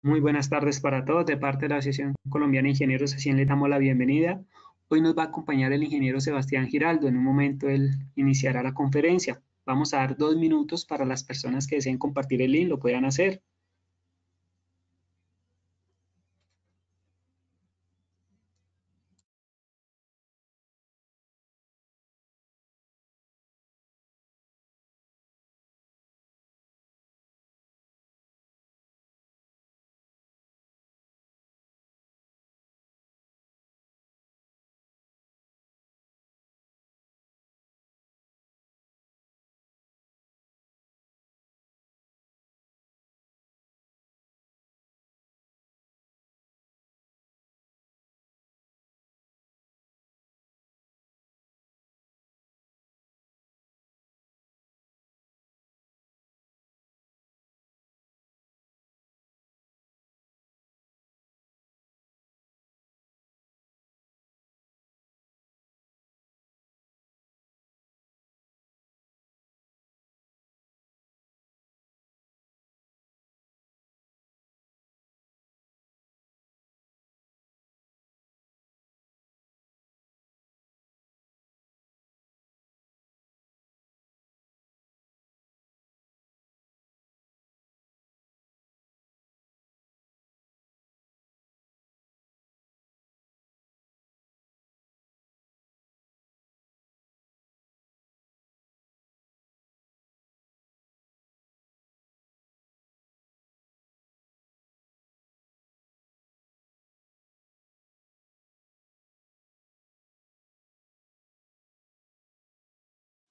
Muy buenas tardes para todos. De parte de la Asociación Colombiana de Ingenieros, así le damos la bienvenida. Hoy nos va a acompañar el ingeniero Sebastián Giraldo. En un momento él iniciará la conferencia. Vamos a dar dos minutos para las personas que deseen compartir el link, lo puedan hacer.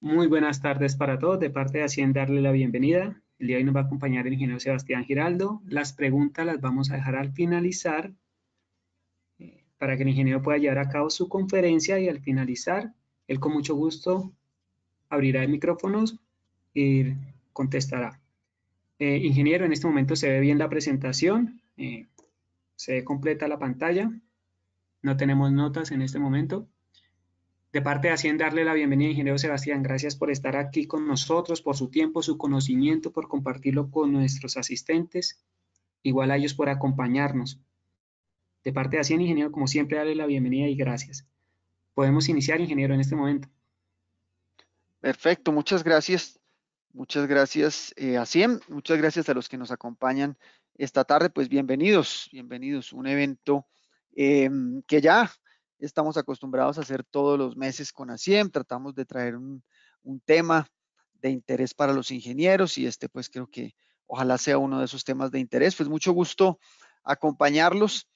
Muy buenas tardes para todos. De parte de Hacienda, darle la bienvenida. El día de hoy nos va a acompañar el ingeniero Sebastián Giraldo. Las preguntas las vamos a dejar al finalizar eh, para que el ingeniero pueda llevar a cabo su conferencia y al finalizar, él con mucho gusto abrirá el micrófono y contestará. Eh, ingeniero, en este momento se ve bien la presentación, eh, se completa la pantalla, no tenemos notas en este momento. De parte de Hacienda, darle la bienvenida, ingeniero Sebastián. Gracias por estar aquí con nosotros, por su tiempo, su conocimiento, por compartirlo con nuestros asistentes, igual a ellos por acompañarnos. De parte de Hacienda, ingeniero, como siempre, darle la bienvenida y gracias. Podemos iniciar, ingeniero, en este momento. Perfecto, muchas gracias. Muchas gracias, eh, a Cien Muchas gracias a los que nos acompañan esta tarde. Pues bienvenidos, bienvenidos. Un evento em, que ya estamos acostumbrados a hacer todos los meses con ASIEM, tratamos de traer un, tema de interés para los ingenieros y este pues creo que ojalá sea uno de esos temas de interés. Pues mucho gusto acompañarlos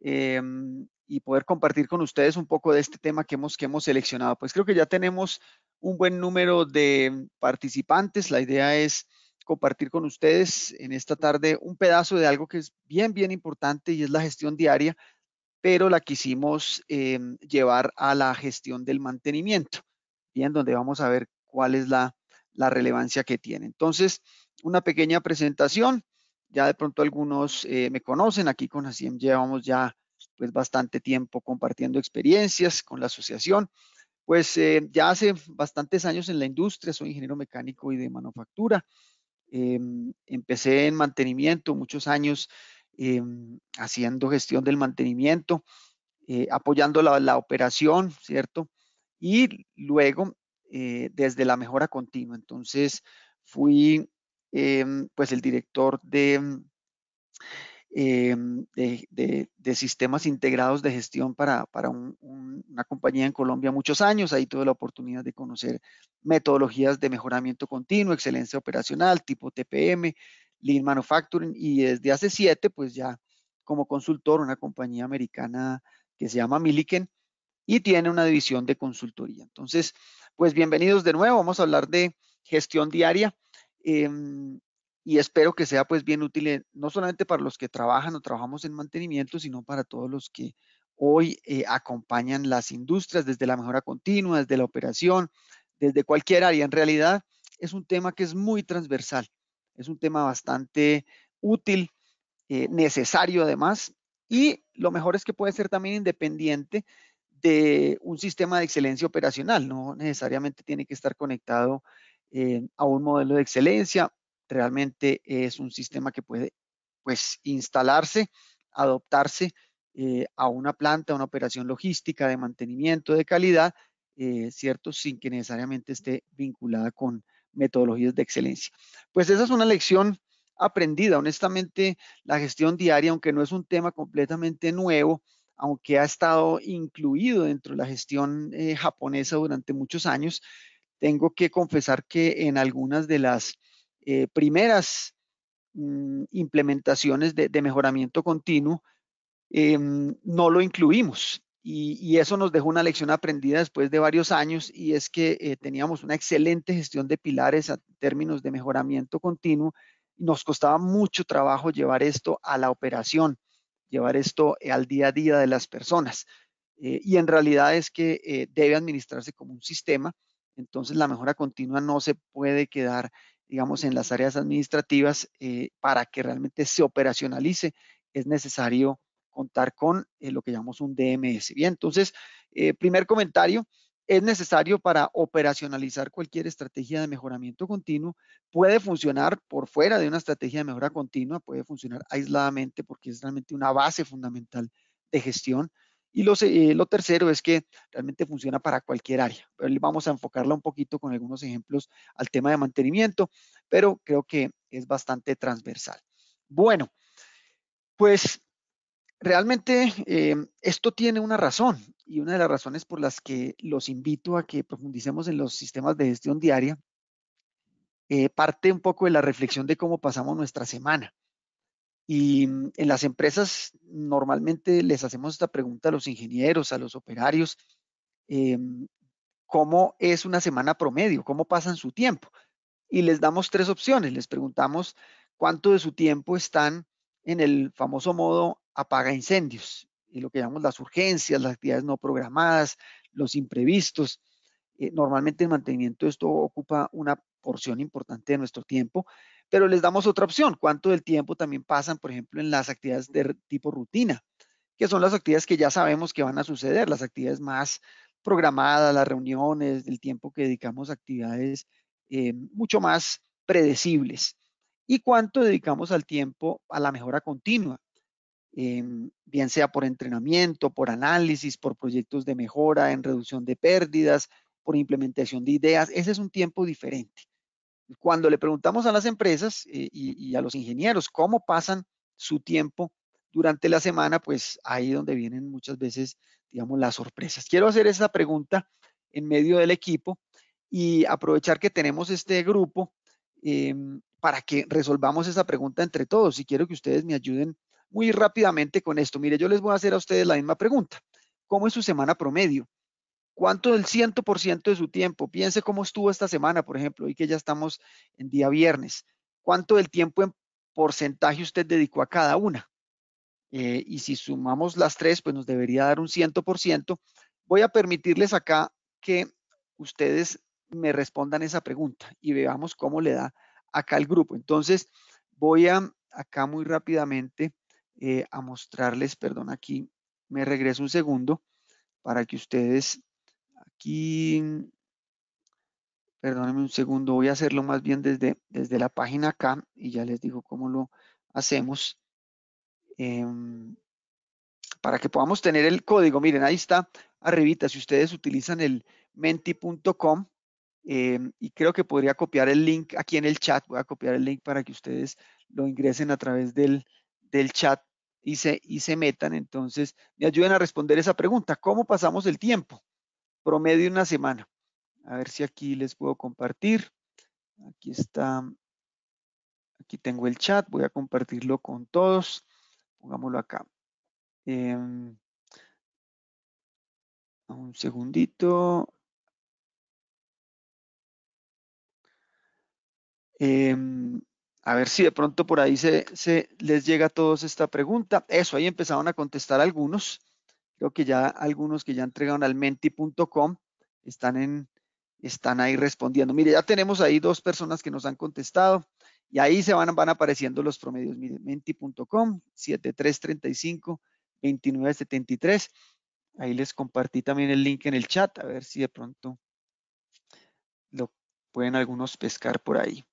em, y poder compartir con ustedes un poco de este tema que hemos, que hemos seleccionado. Pues creo que ya tenemos un buen número de participantes. La idea es compartir con ustedes en esta tarde un pedazo de algo que es bien, bien importante y es la gestión diaria pero la quisimos em, llevar a la gestión del mantenimiento, bien, donde vamos a ver cuál es la, relevancia que tiene. Entonces, una pequeña presentación, ya de pronto algunos eh, me conocen, aquí con ACIEM llevamos ya pues bastante tiempo compartiendo experiencias con la asociación, pues eh, ya hace bastantes años en la industria, soy ingeniero mecánico y de manufactura, em, empecé en mantenimiento muchos años, Em, haciendo gestión del mantenimiento, eh, apoyando la, operación, ¿cierto? Y luego, eh, desde la mejora continua. Entonces, fui em, pues el director em, de, sistemas integrados de gestión para, una compañía en Colombia muchos años. Ahí tuve la oportunidad de conocer metodologías de mejoramiento continuo, excelencia operacional, tipo TPM, Lean Manufacturing y desde hace siete, pues ya como consultor, una compañía americana que se llama Milliken y tiene una división de consultoría. Entonces, pues bienvenidos de nuevo, vamos a hablar de gestión diaria em, y espero que sea pues bien útil, eh, no solamente para los que trabajan o trabajamos en mantenimiento, sino para todos los que hoy eh, acompañan las industrias desde la mejora continua, desde la operación, desde cualquier área. En realidad es un tema que es muy transversal es un tema bastante útil, eh, necesario además, y lo mejor es que puede ser también independiente de un sistema de excelencia operacional, no necesariamente tiene que estar conectado eh, a un modelo de excelencia, realmente es un sistema que puede pues instalarse, adoptarse eh, a una planta, a una operación logística de mantenimiento de calidad, ¿cierto? Sin que necesariamente esté vinculada con metodologías de excelencia. Pues esa es una lección aprendida. Honestamente, la gestión diaria, aunque no es un tema completamente nuevo, aunque ha estado incluido dentro de la gestión eh, japonesa durante muchos años, tengo que confesar que en algunas de las eh, primeras mm, implementaciones de, mejoramiento continuo, em, no lo incluimos. Y, eso nos dejó una lección aprendida después de varios años y es que eh, teníamos una excelente gestión de pilares a términos de mejoramiento continuo. Nos costaba mucho trabajo llevar esto a la operación, llevar esto eh, al día a día de las personas. Eh, y en realidad es que debe administrarse como un sistema, entonces la mejora continua no se puede quedar, digamos, en las áreas administrativas para que realmente se operacionalice. Es necesario contar con eh, lo que llamamos un DMS. Bien, entonces, eh, primer comentario, es necesario para operacionalizar cualquier estrategia de mejoramiento continuo. Puede funcionar por fuera de una estrategia de mejora continua, puede funcionar aisladamente porque es realmente una base fundamental de gestión. Y lo, eh, tercero es que realmente funciona para cualquier área. Pero vamos a enfocarla un poquito con algunos ejemplos al tema de mantenimiento, pero creo que es bastante transversal. Bueno, pues Realmente eh, esto tiene una razón y una de las razones por las que los invito a que profundicemos en los sistemas de gestión diaria eh, parte un poco de la reflexión de cómo pasamos nuestra semana. Y mm, en las empresas normalmente les hacemos esta pregunta a los ingenieros, a los operarios, em, ¿cómo es una semana promedio? ¿Cómo pasan su tiempo? Y les damos tres opciones. Les preguntamos cuánto de su tiempo están en el famoso modo apaga incendios, y lo que llamamos las urgencias, las actividades no programadas, los imprevistos. Eh, normalmente el mantenimiento esto ocupa una porción importante de nuestro tiempo, pero les damos otra opción, cuánto del tiempo también pasan, por ejemplo, en las actividades de tipo rutina, que son las actividades que ya sabemos que van a suceder, las actividades más programadas, las reuniones, el tiempo que dedicamos a actividades eh, mucho más predecibles y cuánto dedicamos al tiempo a la mejora continua, Em, bien sea por entrenamiento, por análisis, por proyectos de mejora en reducción de pérdidas, por implementación de ideas. Ese es un tiempo diferente. Cuando le preguntamos a las empresas eh, y, a los ingenieros cómo pasan su tiempo durante la semana, pues ahí donde vienen muchas veces, digamos, las sorpresas. Quiero hacer esa pregunta en medio del equipo y aprovechar que tenemos este grupo em, para que resolvamos esa pregunta entre todos. Y quiero que ustedes me ayuden muy rápidamente con esto. Mire, yo les voy a hacer a ustedes la misma pregunta. ¿Cómo es su semana promedio? ¿Cuánto del 100% de su tiempo? Piense cómo estuvo esta semana, por ejemplo, y que ya estamos en día viernes. ¿Cuánto del tiempo en porcentaje usted dedicó a cada una? Eh, y si sumamos las tres, pues nos debería dar un 100%. Voy a permitirles acá que ustedes me respondan esa pregunta y veamos cómo le da acá el grupo. Entonces, voy a acá muy rápidamente eh, a mostrarles, perdón, aquí me regreso un segundo para que ustedes aquí, perdónenme un segundo, voy a hacerlo más bien desde, desde la página acá y ya les digo cómo lo hacemos. Em, para que podamos tener el código, miren, ahí está arribita, si ustedes utilizan el menti.com em, y creo que podría copiar el link aquí en el chat, voy a copiar el link para que ustedes lo ingresen a través del, del chat y se, y se metan. Entonces, me ayuden a responder esa pregunta. ¿Cómo pasamos el tiempo? Promedio una semana. A ver si aquí les puedo compartir. Aquí está. Aquí tengo el chat. Voy a compartirlo con todos. Pongámoslo acá. Em, un segundito. Em, a ver si de pronto por ahí se, les llega a todos esta pregunta. Eso, ahí empezaron a contestar algunos. Creo que ya algunos que ya entregaron al menti.com están, ahí respondiendo. Mire, ya tenemos ahí dos personas que nos han contestado y ahí se van, van apareciendo los promedios. Mire, menti.com, 7335, 2973. Ahí les compartí también el link en el chat, a ver si de pronto lo pueden algunos pescar por ahí.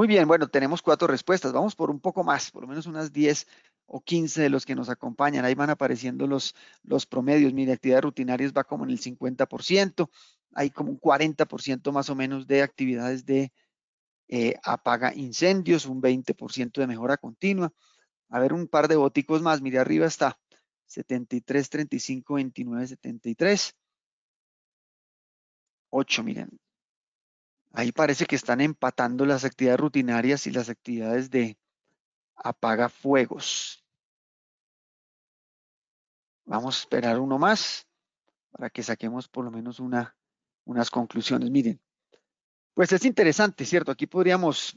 Muy bien, bueno, tenemos cuatro respuestas. Vamos por un poco más, por lo menos unas 10 o 15 de los que nos acompañan. Ahí van apareciendo los, los promedios. mire, actividades rutinarias va como en el 50%. Hay como un 40% más o menos de actividades de eh, apaga incendios, un 20% de mejora continua. A ver, un par de boticos más. Mire, arriba está 73, 35, 29, 73. 8, miren, Ahí parece que están empatando las actividades rutinarias y las actividades de apaga fuegos. Vamos a esperar uno más para que saquemos por lo menos una, unas conclusiones. Miren, pues es interesante, ¿cierto? Aquí podríamos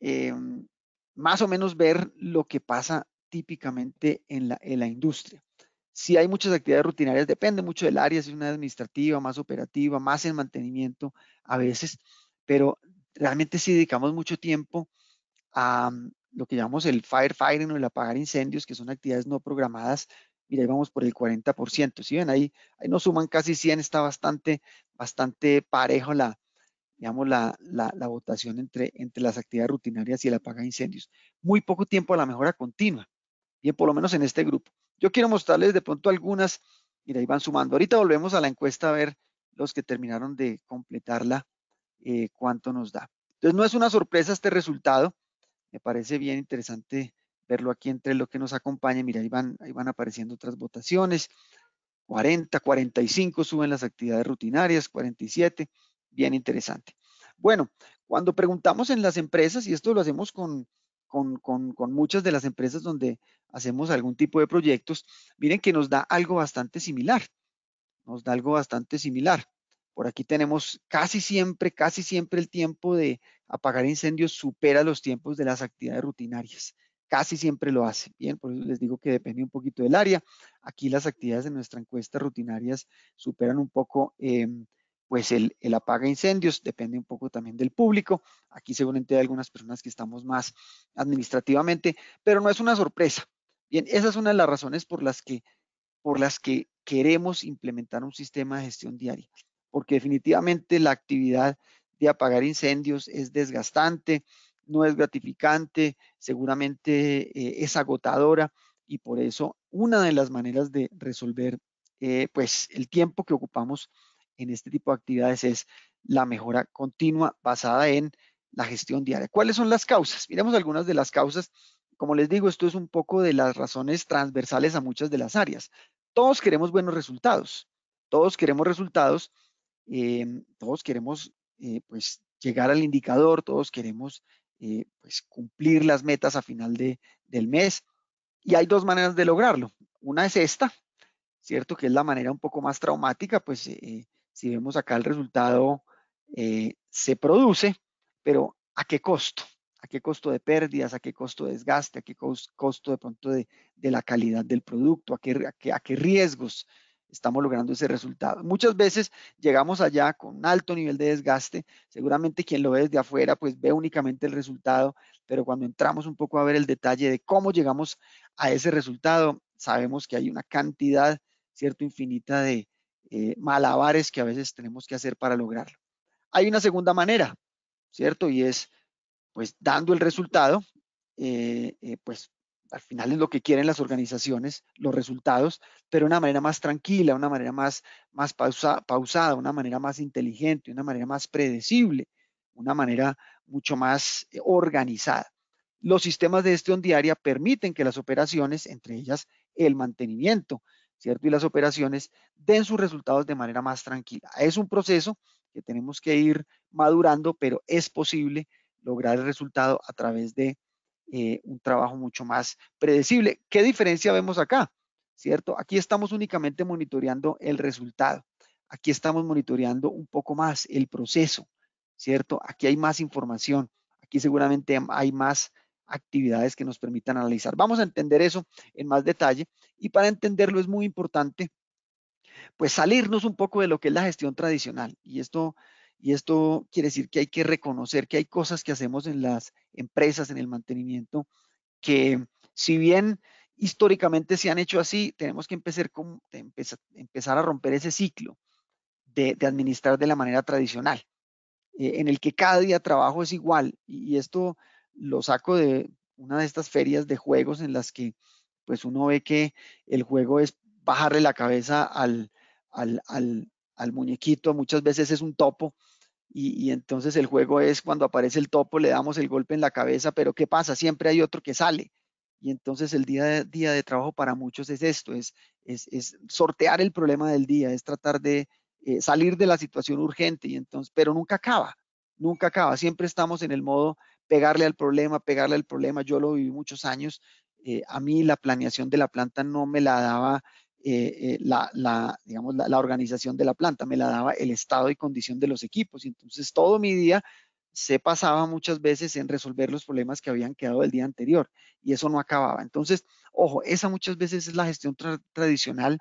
em, más o menos ver lo que pasa típicamente en la, en la industria. Si hay muchas actividades rutinarias, depende mucho del área, si es una administrativa, más operativa, más en mantenimiento a veces, pero realmente si dedicamos mucho tiempo a mm, lo que llamamos el firefighting o el apagar incendios, que son actividades no programadas, mira, ahí vamos por el 40%. Si ven, ahí, ahí nos suman casi 100, está bastante, bastante parejo la, digamos, la, votación entre, entre las actividades rutinarias y el apagar incendios. Muy poco tiempo a la mejora continua, y por lo menos en este grupo. Yo quiero mostrarles de pronto algunas, mira, ahí van sumando. Ahorita volvemos a la encuesta a ver los que terminaron de completarla eh, cuánto nos da. Entonces no es una sorpresa este resultado, me parece bien interesante verlo aquí entre lo que nos acompaña. Mira, ahí van, ahí van apareciendo otras votaciones. 40, 45 suben las actividades rutinarias, 47, bien interesante. Bueno, cuando preguntamos en las empresas, y esto lo hacemos con, con, muchas de las empresas donde hacemos algún tipo de proyectos, miren que nos da algo bastante similar, nos da algo bastante similar. Por aquí tenemos casi siempre, casi siempre el tiempo de apagar incendios supera los tiempos de las actividades rutinarias. Casi siempre lo hace. Bien, por eso les digo que depende un poquito del área. Aquí las actividades de nuestra encuesta rutinarias superan un poco em, pues el, apaga incendios, depende un poco también del público. Aquí seguramente hay algunas personas que estamos más administrativamente, pero no es una sorpresa. Bien, esa es una de las razones por las que, por las que queremos implementar un sistema de gestión diaria porque definitivamente la actividad de apagar incendios es desgastante, no es gratificante, seguramente eh, es agotadora y por eso una de las maneras de resolver eh, pues el tiempo que ocupamos en este tipo de actividades es la mejora continua basada en la gestión diaria. ¿Cuáles son las causas? Miremos algunas de las causas. Como les digo, esto es un poco de las razones transversales a muchas de las áreas. Todos queremos buenos resultados. Todos queremos resultados Em, todos queremos eh, pues, llegar al indicador, todos queremos eh, pues, cumplir las metas a final del mes. Y hay dos maneras de lograrlo. Una es esta, ¿cierto? Que es la manera un poco más traumática, pues eh, si vemos acá el resultado se produce, pero ¿a qué costo? ¿A qué costo de pérdidas? ¿A qué costo de desgaste? ¿A qué costo de pronto de, la calidad del producto? a a qué riesgos? estamos logrando ese resultado. Muchas veces llegamos allá con alto nivel de desgaste, seguramente quien lo ve desde afuera pues ve únicamente el resultado, pero cuando entramos un poco a ver el detalle de cómo llegamos a ese resultado, sabemos que hay una cantidad, cierto, infinita de eh, malabares que a veces tenemos que hacer para lograrlo. Hay una segunda manera, ¿cierto? Y es pues dando el resultado, eh, eh, pues al final es lo que quieren las organizaciones, los resultados, pero de una manera más tranquila, una manera más, más pausa, pausada, una manera más inteligente, una manera más predecible, una manera mucho más eh, organizada. Los sistemas de gestión diaria permiten que las operaciones, entre ellas el mantenimiento, ¿cierto? Y las operaciones den sus resultados de manera más tranquila. Es un proceso que tenemos que ir madurando, pero es posible lograr el resultado a través de eh, un trabajo mucho más predecible. ¿Qué diferencia vemos acá? ¿Cierto? Aquí estamos únicamente monitoreando el resultado. Aquí estamos monitoreando un poco más el proceso, ¿cierto? Aquí hay más información. Aquí seguramente hay más actividades que nos permitan analizar. Vamos a entender eso en más detalle y para entenderlo es muy importante pues salirnos un poco de lo que es la gestión tradicional y esto y esto quiere decir que hay que reconocer que hay cosas que hacemos en las empresas, en el mantenimiento, que si bien históricamente se han hecho así, tenemos que empezar, empezar a romper ese ciclo de, administrar de la manera tradicional, eh, en el que cada día trabajo es igual. Y, esto lo saco de una de estas ferias de juegos en las que pues uno ve que el juego es bajarle la cabeza al, al muñequito, muchas veces es un topo, y, entonces el juego es cuando aparece el topo, le damos el golpe en la cabeza, pero ¿qué pasa? Siempre hay otro que sale. Y entonces el día de, día de trabajo para muchos es esto, es, es, sortear el problema del día, es tratar de eh, salir de la situación urgente, y entonces, pero nunca acaba, nunca acaba. Siempre estamos en el modo pegarle al problema, pegarle al problema. Yo lo viví muchos años. Eh, a mí la planeación de la planta no me la daba eh, eh, la, digamos, la, organización de la planta, me la daba el estado y condición de los equipos. Y entonces todo mi día se pasaba muchas veces en resolver los problemas que habían quedado el día anterior y eso no acababa. Entonces, ojo, esa muchas veces es la gestión tradicional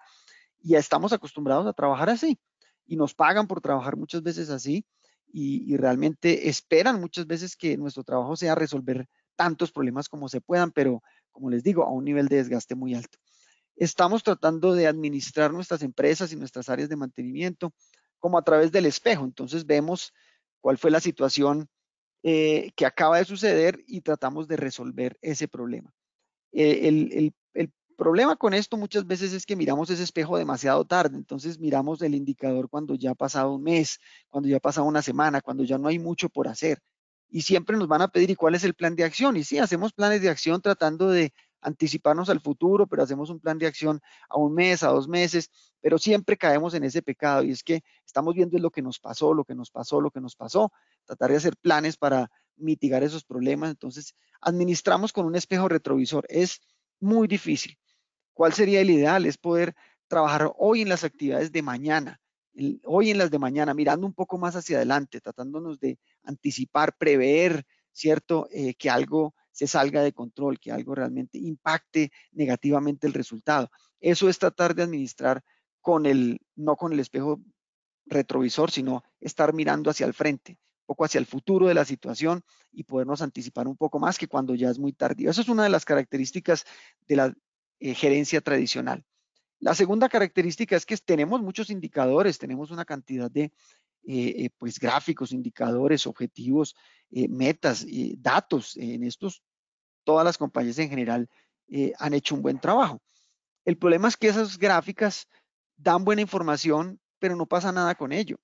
y ya estamos acostumbrados a trabajar así y nos pagan por trabajar muchas veces así y realmente esperan muchas veces que nuestro trabajo sea resolver tantos problemas como se puedan, pero como les digo, a un nivel de desgaste muy alto estamos tratando de administrar nuestras empresas y nuestras áreas de mantenimiento como a través del espejo. Entonces vemos cuál fue la situación eh, que acaba de suceder y tratamos de resolver ese problema. Eh, el, el, problema con esto muchas veces es que miramos ese espejo demasiado tarde, entonces miramos el indicador cuando ya ha pasado un mes, cuando ya ha pasado una semana, cuando ya no hay mucho por hacer. Y siempre nos van a pedir, ¿y cuál es el plan de acción? Y sí, hacemos planes de acción tratando de anticiparnos al futuro, pero hacemos un plan de acción a un mes, a dos meses, pero siempre caemos en ese pecado y es que estamos viendo lo que nos pasó, lo que nos pasó, lo que nos pasó, tratar de hacer planes para mitigar esos problemas. Entonces, administramos con un espejo retrovisor. Es muy difícil. ¿Cuál sería el ideal? Es poder trabajar hoy en las actividades de mañana, hoy en las de mañana, mirando un poco más hacia adelante, tratándonos de anticipar, prever, ¿cierto? Eh, que algo se salga de control, que algo realmente impacte negativamente el resultado. Eso es tratar de administrar con el, no con el espejo retrovisor, sino estar mirando hacia el frente, poco hacia el futuro de la situación y podernos anticipar un poco más que cuando ya es muy tardío. Esa es una de las características de la eh, gerencia tradicional. La segunda característica es que tenemos muchos indicadores, tenemos una cantidad de eh, eh, pues gráficos, indicadores, objetivos, eh, metas, datos. en estos, todas las compañías en general han hecho un buen trabajo. El problema es que esas gráficas dan buena información, pero no pasa nada con ello.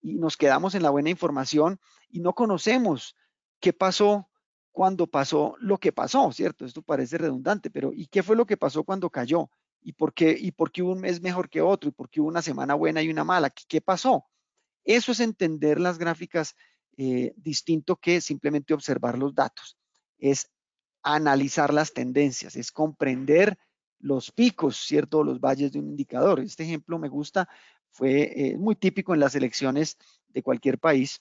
Y nos quedamos en la buena información y no conocemos qué pasó cuando pasó lo que pasó, ¿cierto? Esto parece redundante, pero ¿y qué fue lo que pasó cuando cayó? y por qué, y por un mes mejor que otro, y por qué hubo una semana buena y una mala, qué, pasó. Eso es entender las gráficas eh, distinto que simplemente observar los datos. Es analizar las tendencias, es comprender los picos, ¿cierto? Los valles de un indicador. Este ejemplo me gusta, fue eh, muy típico en las elecciones de cualquier país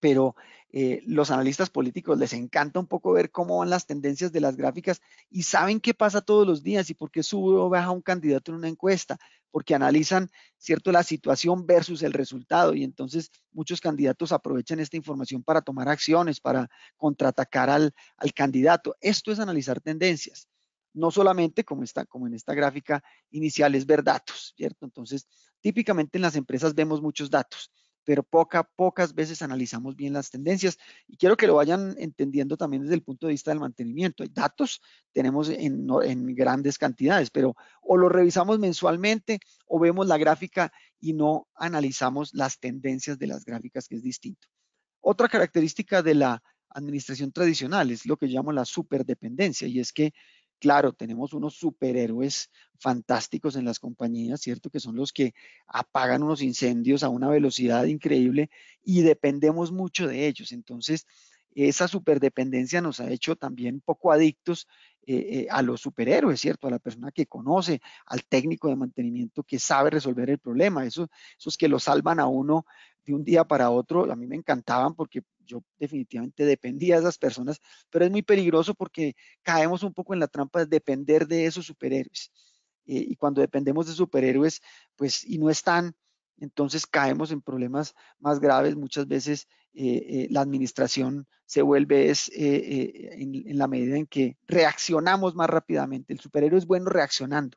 pero eh, los analistas políticos les encanta un poco ver cómo van las tendencias de las gráficas y saben qué pasa todos los días y por qué sube o baja un candidato en una encuesta, porque analizan, ¿cierto?, la situación versus el resultado y entonces muchos candidatos aprovechan esta información para tomar acciones, para contraatacar al, candidato. Esto es analizar tendencias no solamente como, está, como en esta gráfica inicial es ver datos, ¿cierto? Entonces, típicamente en las empresas vemos muchos datos pero poca, pocas veces analizamos bien las tendencias. Y quiero que lo vayan entendiendo también desde el punto de vista del mantenimiento. Hay datos, tenemos en, en grandes cantidades, pero o lo revisamos mensualmente o vemos la gráfica y no analizamos las tendencias de las gráficas, que es distinto. Otra característica de la administración tradicional es lo que llamo la superdependencia y es que Claro, tenemos unos superhéroes fantásticos en las compañías, ¿cierto? Que son los que apagan unos incendios a una velocidad increíble y dependemos mucho de ellos. Entonces, esa superdependencia nos ha hecho también poco adictos eh, eh, a los superhéroes, ¿cierto? A la persona que conoce, al técnico de mantenimiento que sabe resolver el problema. esos que lo salvan a uno de un día para otro, a mí me encantaban porque yo definitivamente dependía de esas personas, pero es muy peligroso porque caemos un poco en la trampa de depender de esos superhéroes. Eh, y cuando dependemos de superhéroes, pues, y no están, entonces caemos en problemas más graves. Muchas veces eh, eh, la administración se vuelve es, en, la medida en que reaccionamos más rápidamente. El superhéroe es bueno reaccionando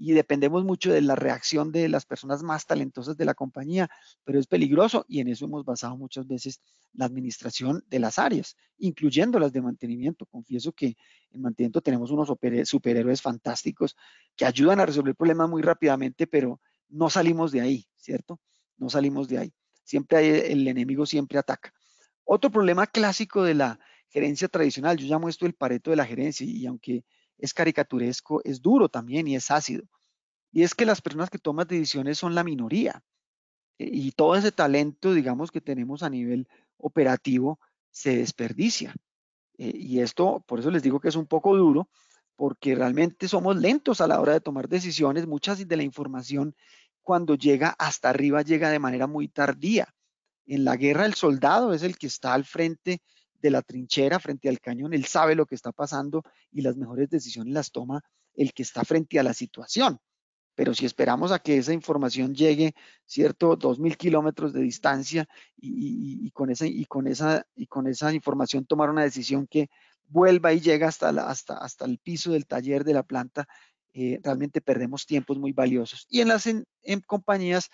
y dependemos mucho de la reacción de las personas más talentosas de la compañía, pero es peligroso y en eso hemos basado muchas veces la administración de las áreas, incluyendo las de mantenimiento. Confieso que en mantenimiento tenemos unos superhéroes fantásticos que ayudan a resolver problemas muy rápidamente, pero no salimos de ahí, ¿cierto? No salimos de ahí. Siempre hay, el enemigo siempre ataca. Otro problema clásico de la gerencia tradicional, yo llamo esto el pareto de la gerencia y aunque es caricaturesco, es duro también y es ácido. Y es que las personas que toman decisiones son la minoría. Y todo ese talento, digamos, que tenemos a nivel operativo se desperdicia. Eh, y esto, por eso les digo que es un poco duro, porque realmente somos lentos a la hora de tomar decisiones. Muchas de la información cuando llega hasta arriba llega de manera muy tardía. En la guerra el soldado es el que está al frente de la trinchera frente al cañón, él sabe lo que está pasando y las mejores decisiones las toma el que está frente a la situación. Pero si esperamos a que esa información llegue, ¿cierto? Dos mil kilómetros de distancia y, con esa, y, con esa, y con esa información tomar una decisión que vuelva y llega hasta, hasta, hasta el piso del taller de la planta, eh, realmente perdemos tiempos muy valiosos. Y en las compañías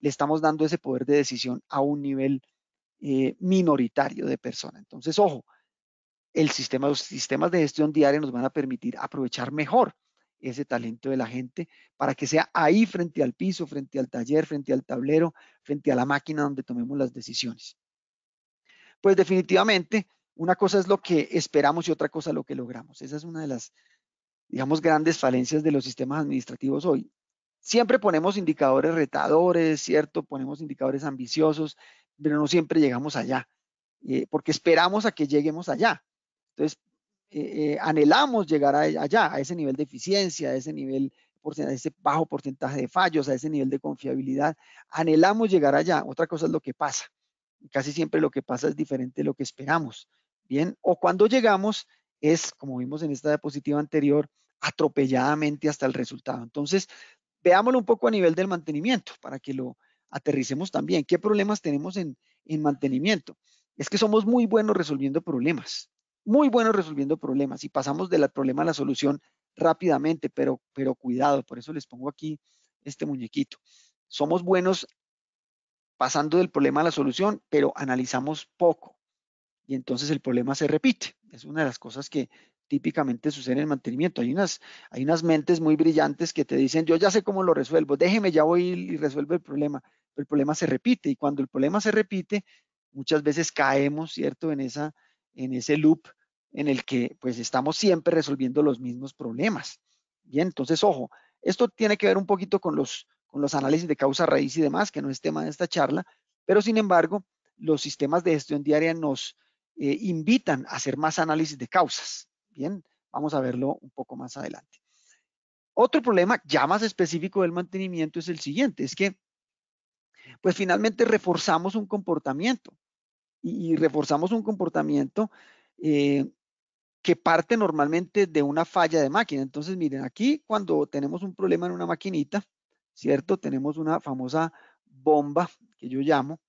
le estamos dando ese poder de decisión a un nivel eh, minoritario de personas. Entonces, ojo, el sistema, los sistemas de gestión diaria nos van a permitir aprovechar mejor ese talento de la gente para que sea ahí frente al piso, frente al taller, frente al tablero, frente a la máquina donde tomemos las decisiones. Pues definitivamente, una cosa es lo que esperamos y otra cosa lo que logramos. Esa es una de las, digamos, grandes falencias de los sistemas administrativos hoy. Siempre ponemos indicadores retadores, ¿cierto? Ponemos indicadores ambiciosos, pero no siempre llegamos allá, eh, porque esperamos a que lleguemos allá. Entonces, eh, eh, anhelamos llegar allá, a ese nivel de eficiencia, a ese nivel, a ese bajo porcentaje de fallos, a ese nivel de confiabilidad. Anhelamos llegar allá. Otra cosa es lo que pasa. Casi siempre lo que pasa es diferente de lo que esperamos. Bien, o cuando llegamos es, como vimos en esta diapositiva anterior, atropelladamente hasta el resultado. Entonces, veámoslo un poco a nivel del mantenimiento para que lo, aterricemos también. ¿Qué problemas tenemos en, mantenimiento? Es que somos muy buenos resolviendo problemas, muy buenos resolviendo problemas y pasamos del problema a la solución rápidamente, pero, pero cuidado, por eso les pongo aquí este muñequito. Somos buenos pasando del problema a la solución, pero analizamos poco y entonces el problema se repite. Es una de las cosas que, típicamente sucede en el mantenimiento. Hay unas, hay unas mentes muy brillantes que te dicen, yo ya sé cómo lo resuelvo, déjeme, ya voy y resuelvo el problema. el problema se repite y cuando el problema se repite, muchas veces caemos, ¿cierto?, en, esa, en ese loop en el que pues estamos siempre resolviendo los mismos problemas. Bien, entonces, ojo, esto tiene que ver un poquito con los, con los análisis de causa raíz y demás, que no es tema de esta charla, pero sin embargo, los sistemas de gestión diaria nos eh, invitan a hacer más análisis de causas. Bien, vamos a verlo un poco más adelante. Otro problema ya más específico del mantenimiento es el siguiente, es que pues finalmente reforzamos un comportamiento y, reforzamos un comportamiento eh, que parte normalmente de una falla de máquina. Entonces, miren, aquí cuando tenemos un problema en una maquinita, ¿cierto? Tenemos una famosa bomba que yo llamo,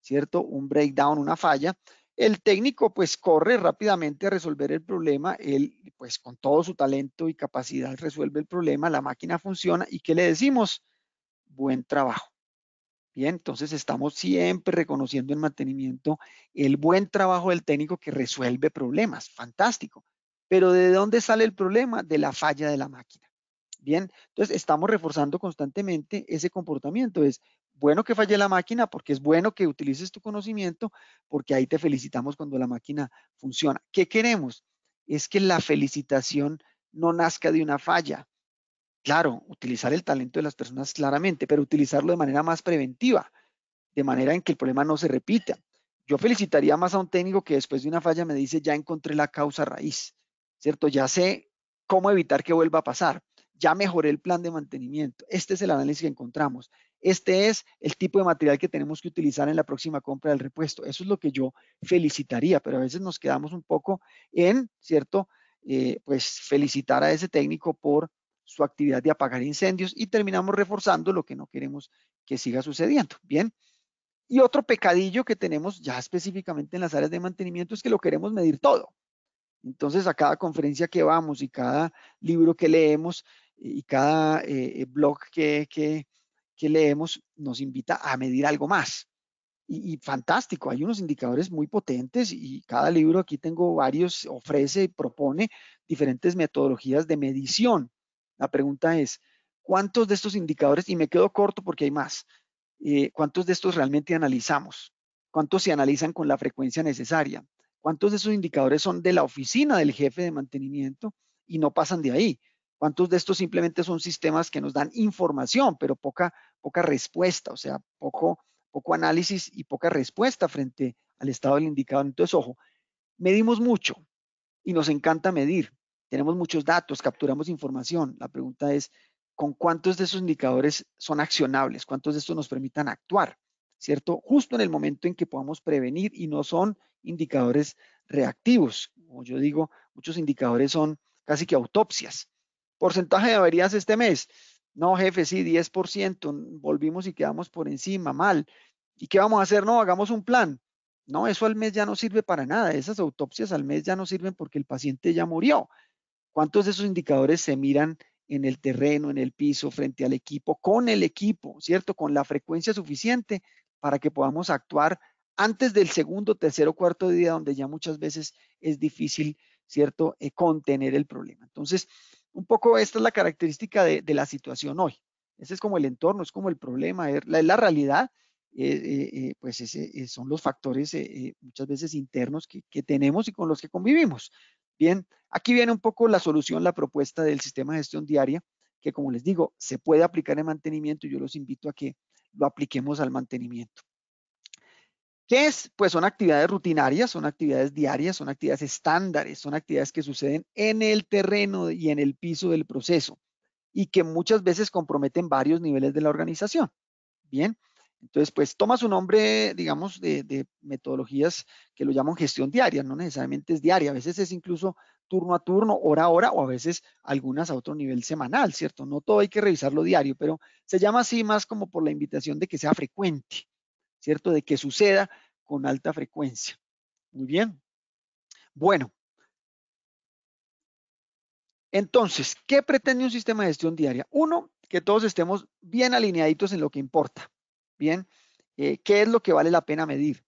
¿cierto? Un breakdown, una falla. El técnico pues corre rápidamente a resolver el problema, él pues con todo su talento y capacidad resuelve el problema, la máquina funciona y ¿qué le decimos? Buen trabajo. Bien, entonces estamos siempre reconociendo en mantenimiento el buen trabajo del técnico que resuelve problemas, fantástico. Pero ¿de dónde sale el problema? De la falla de la máquina. Bien, entonces estamos reforzando constantemente ese comportamiento, es bueno que falle la máquina, porque es bueno que utilices tu conocimiento, porque ahí te felicitamos cuando la máquina funciona. ¿Qué queremos? Es que la felicitación no nazca de una falla. Claro, utilizar el talento de las personas claramente, pero utilizarlo de manera más preventiva, de manera en que el problema no se repita. Yo felicitaría más a un técnico que después de una falla me dice, ya encontré la causa raíz, ¿cierto? Ya sé cómo evitar que vuelva a pasar, ya mejoré el plan de mantenimiento. Este es el análisis que encontramos este es el tipo de material que tenemos que utilizar en la próxima compra del repuesto. Eso es lo que yo felicitaría, pero a veces nos quedamos un poco en, ¿cierto? Eh, pues felicitar a ese técnico por su actividad de apagar incendios y terminamos reforzando lo que no queremos que siga sucediendo. Bien. Y otro pecadillo que tenemos ya específicamente en las áreas de mantenimiento es que lo queremos medir todo. Entonces, a cada conferencia que vamos y cada libro que leemos y cada eh, eh, blog que, que leemos nos invita a medir algo más. Y, fantástico, hay unos indicadores muy potentes y cada libro, aquí tengo varios, ofrece y propone diferentes metodologías de medición. La pregunta es, ¿cuántos de estos indicadores, y me quedo corto porque hay más, eh, cuántos de estos realmente analizamos? ¿Cuántos se analizan con la frecuencia necesaria? ¿Cuántos de esos indicadores son de la oficina del jefe de mantenimiento y no pasan de ahí? ¿Cuántos de estos simplemente son sistemas que nos dan información, pero poca, poca respuesta? O sea, poco, poco análisis y poca respuesta frente al estado del indicador. Entonces, ojo, medimos mucho y nos encanta medir. Tenemos muchos datos, capturamos información. La pregunta es, ¿con cuántos de esos indicadores son accionables? ¿Cuántos de estos nos permitan actuar? ¿Cierto? Justo en el momento en que podamos prevenir y no son indicadores reactivos. Como yo digo, muchos indicadores son casi que autopsias porcentaje de averías este mes. No, jefe, sí, 10%, volvimos y quedamos por encima, mal. ¿Y qué vamos a hacer? No, hagamos un plan. No, eso al mes ya no sirve para nada. Esas autopsias al mes ya no sirven porque el paciente ya murió. ¿Cuántos de esos indicadores se miran en el terreno, en el piso, frente al equipo, con el equipo, ¿cierto? Con la frecuencia suficiente para que podamos actuar antes del segundo, tercero, cuarto día, donde ya muchas veces es difícil, ¿cierto?, eh, contener el problema. Entonces, un poco esta es la característica de, la situación hoy. Ese es como el entorno, es como el problema, es la, realidad, eh, eh, eh, pues son los factores muchas veces internos que, que, tenemos y con los que convivimos. Bien, aquí viene un poco la solución, la propuesta del sistema de gestión diaria, que como les digo, se puede aplicar en mantenimiento y yo los invito a que lo apliquemos al mantenimiento. ¿Qué es? Pues son actividades rutinarias, son actividades diarias, son actividades estándares, son actividades que suceden en el terreno y en el piso del proceso y que muchas veces comprometen varios niveles de la organización. Bien, entonces pues toma su nombre, digamos, de, metodologías que lo llaman gestión diaria, no necesariamente es diaria, a veces es incluso turno a turno, hora a hora o a veces algunas a otro nivel semanal, ¿cierto? No todo hay que revisarlo diario, pero se llama así más como por la invitación de que sea frecuente ¿cierto? De que suceda con alta frecuencia. Muy bien. Bueno. Entonces, ¿qué pretende un sistema de gestión diaria? Uno, que todos estemos bien alineaditos en lo que importa. Bien, eh, ¿qué es lo que vale la pena medir?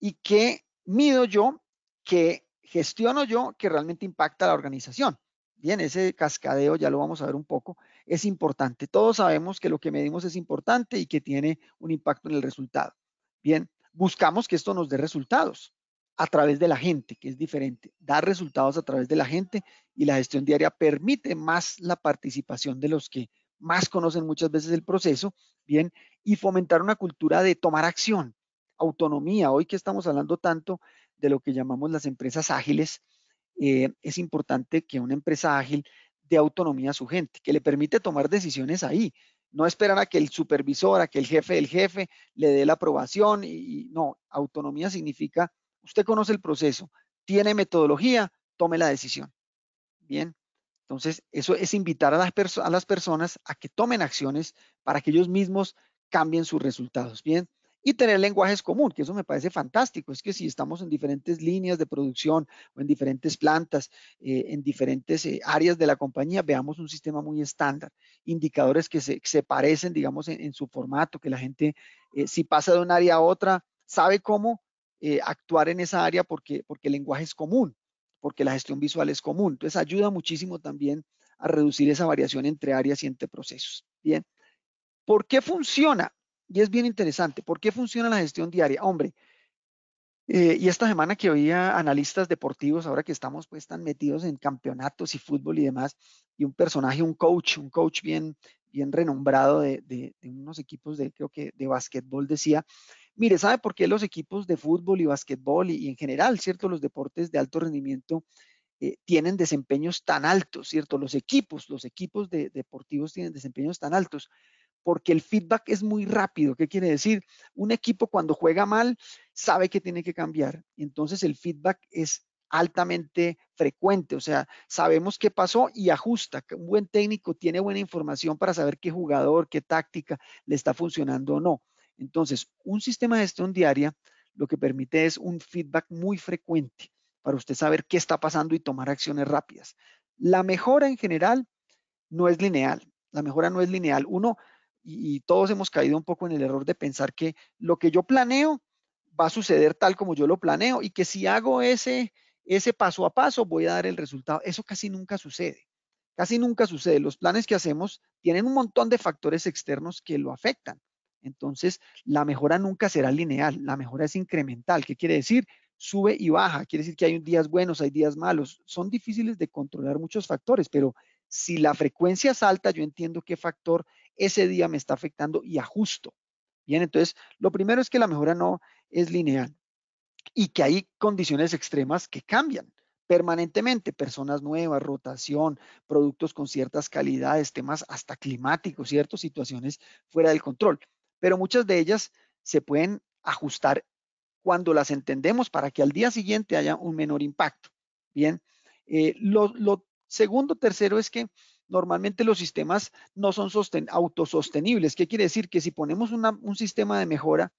¿Y qué mido yo, qué gestiono yo, que realmente impacta a la organización? Bien, ese cascadeo ya lo vamos a ver un poco, es importante. Todos sabemos que lo que medimos es importante y que tiene un impacto en el resultado. Bien, buscamos que esto nos dé resultados a través de la gente, que es diferente. Dar resultados a través de la gente y la gestión diaria permite más la participación de los que más conocen muchas veces el proceso, bien, y fomentar una cultura de tomar acción, autonomía. Hoy que estamos hablando tanto de lo que llamamos las empresas ágiles, eh, es importante que una empresa ágil dé autonomía a su gente, que le permite tomar decisiones ahí, no esperar a que el supervisor, a que el jefe del jefe le dé la aprobación. Y, no, autonomía significa, usted conoce el proceso, tiene metodología, tome la decisión. Bien, entonces eso es invitar a las, a las personas a que tomen acciones para que ellos mismos cambien sus resultados. Bien, y tener lenguajes comunes, que eso me parece fantástico. Es que si estamos en diferentes líneas de producción o en diferentes plantas, eh, en diferentes eh, áreas de la compañía, veamos un sistema muy estándar, indicadores que se, parecen, digamos, en, su formato, que la gente, eh, si pasa de un área a otra, sabe cómo actuar en esa área porque, porque el lenguaje es común, porque la gestión visual es común. Entonces ayuda muchísimo también a reducir esa variación entre áreas y entre procesos. Bien, ¿por qué funciona? Y es bien interesante. ¿Por qué funciona la gestión diaria? Hombre, eh, y esta semana que oía analistas deportivos, ahora que estamos pues tan metidos en campeonatos y fútbol y demás, y un personaje, un coach, un coach bien, bien renombrado de, unos equipos de, creo que de básquetbol decía, mire, ¿sabe por qué los equipos de fútbol y básquetbol y, en general, cierto, los deportes de alto rendimiento eh, tienen desempeños tan altos, cierto? Los equipos, los equipos de, deportivos tienen desempeños tan altos, porque el feedback es muy rápido. ¿Qué quiere decir? Un equipo cuando juega mal sabe que tiene que cambiar. Entonces el feedback es altamente frecuente, o sea, sabemos qué pasó y ajusta. Un buen técnico tiene buena información para saber qué jugador, qué táctica le está funcionando o no. Entonces, un sistema de gestión diaria lo que permite es un feedback muy frecuente para usted saber qué está pasando y tomar acciones rápidas. La mejora en general no es lineal, la mejora no es lineal. Uno y, todos hemos caído un poco en el error de pensar que lo que yo planeo va a suceder tal como yo lo planeo y que si hago ese, ese paso a paso voy a dar el resultado. Eso casi nunca sucede. Casi nunca sucede. Los planes que hacemos tienen un montón de factores externos que lo afectan. Entonces, la mejora nunca será lineal, la mejora es incremental. ¿Qué quiere decir? Sube y baja. Quiere decir que hay días buenos, hay días malos. Son difíciles de controlar muchos factores, pero si la frecuencia es alta, yo entiendo qué factor ese día me está afectando y ajusto. Bien, entonces, lo primero es que la mejora no es lineal y que hay condiciones extremas que cambian permanentemente, personas nuevas, rotación, productos con ciertas calidades, temas hasta climáticos, ciertas Situaciones fuera del control. Pero muchas de ellas se pueden ajustar cuando las entendemos para que al día siguiente haya un menor impacto. Bien, eh, lo segundo, tercero es que normalmente los sistemas no son autosostenibles. ¿Qué quiere decir? Que si ponemos un sistema de mejora,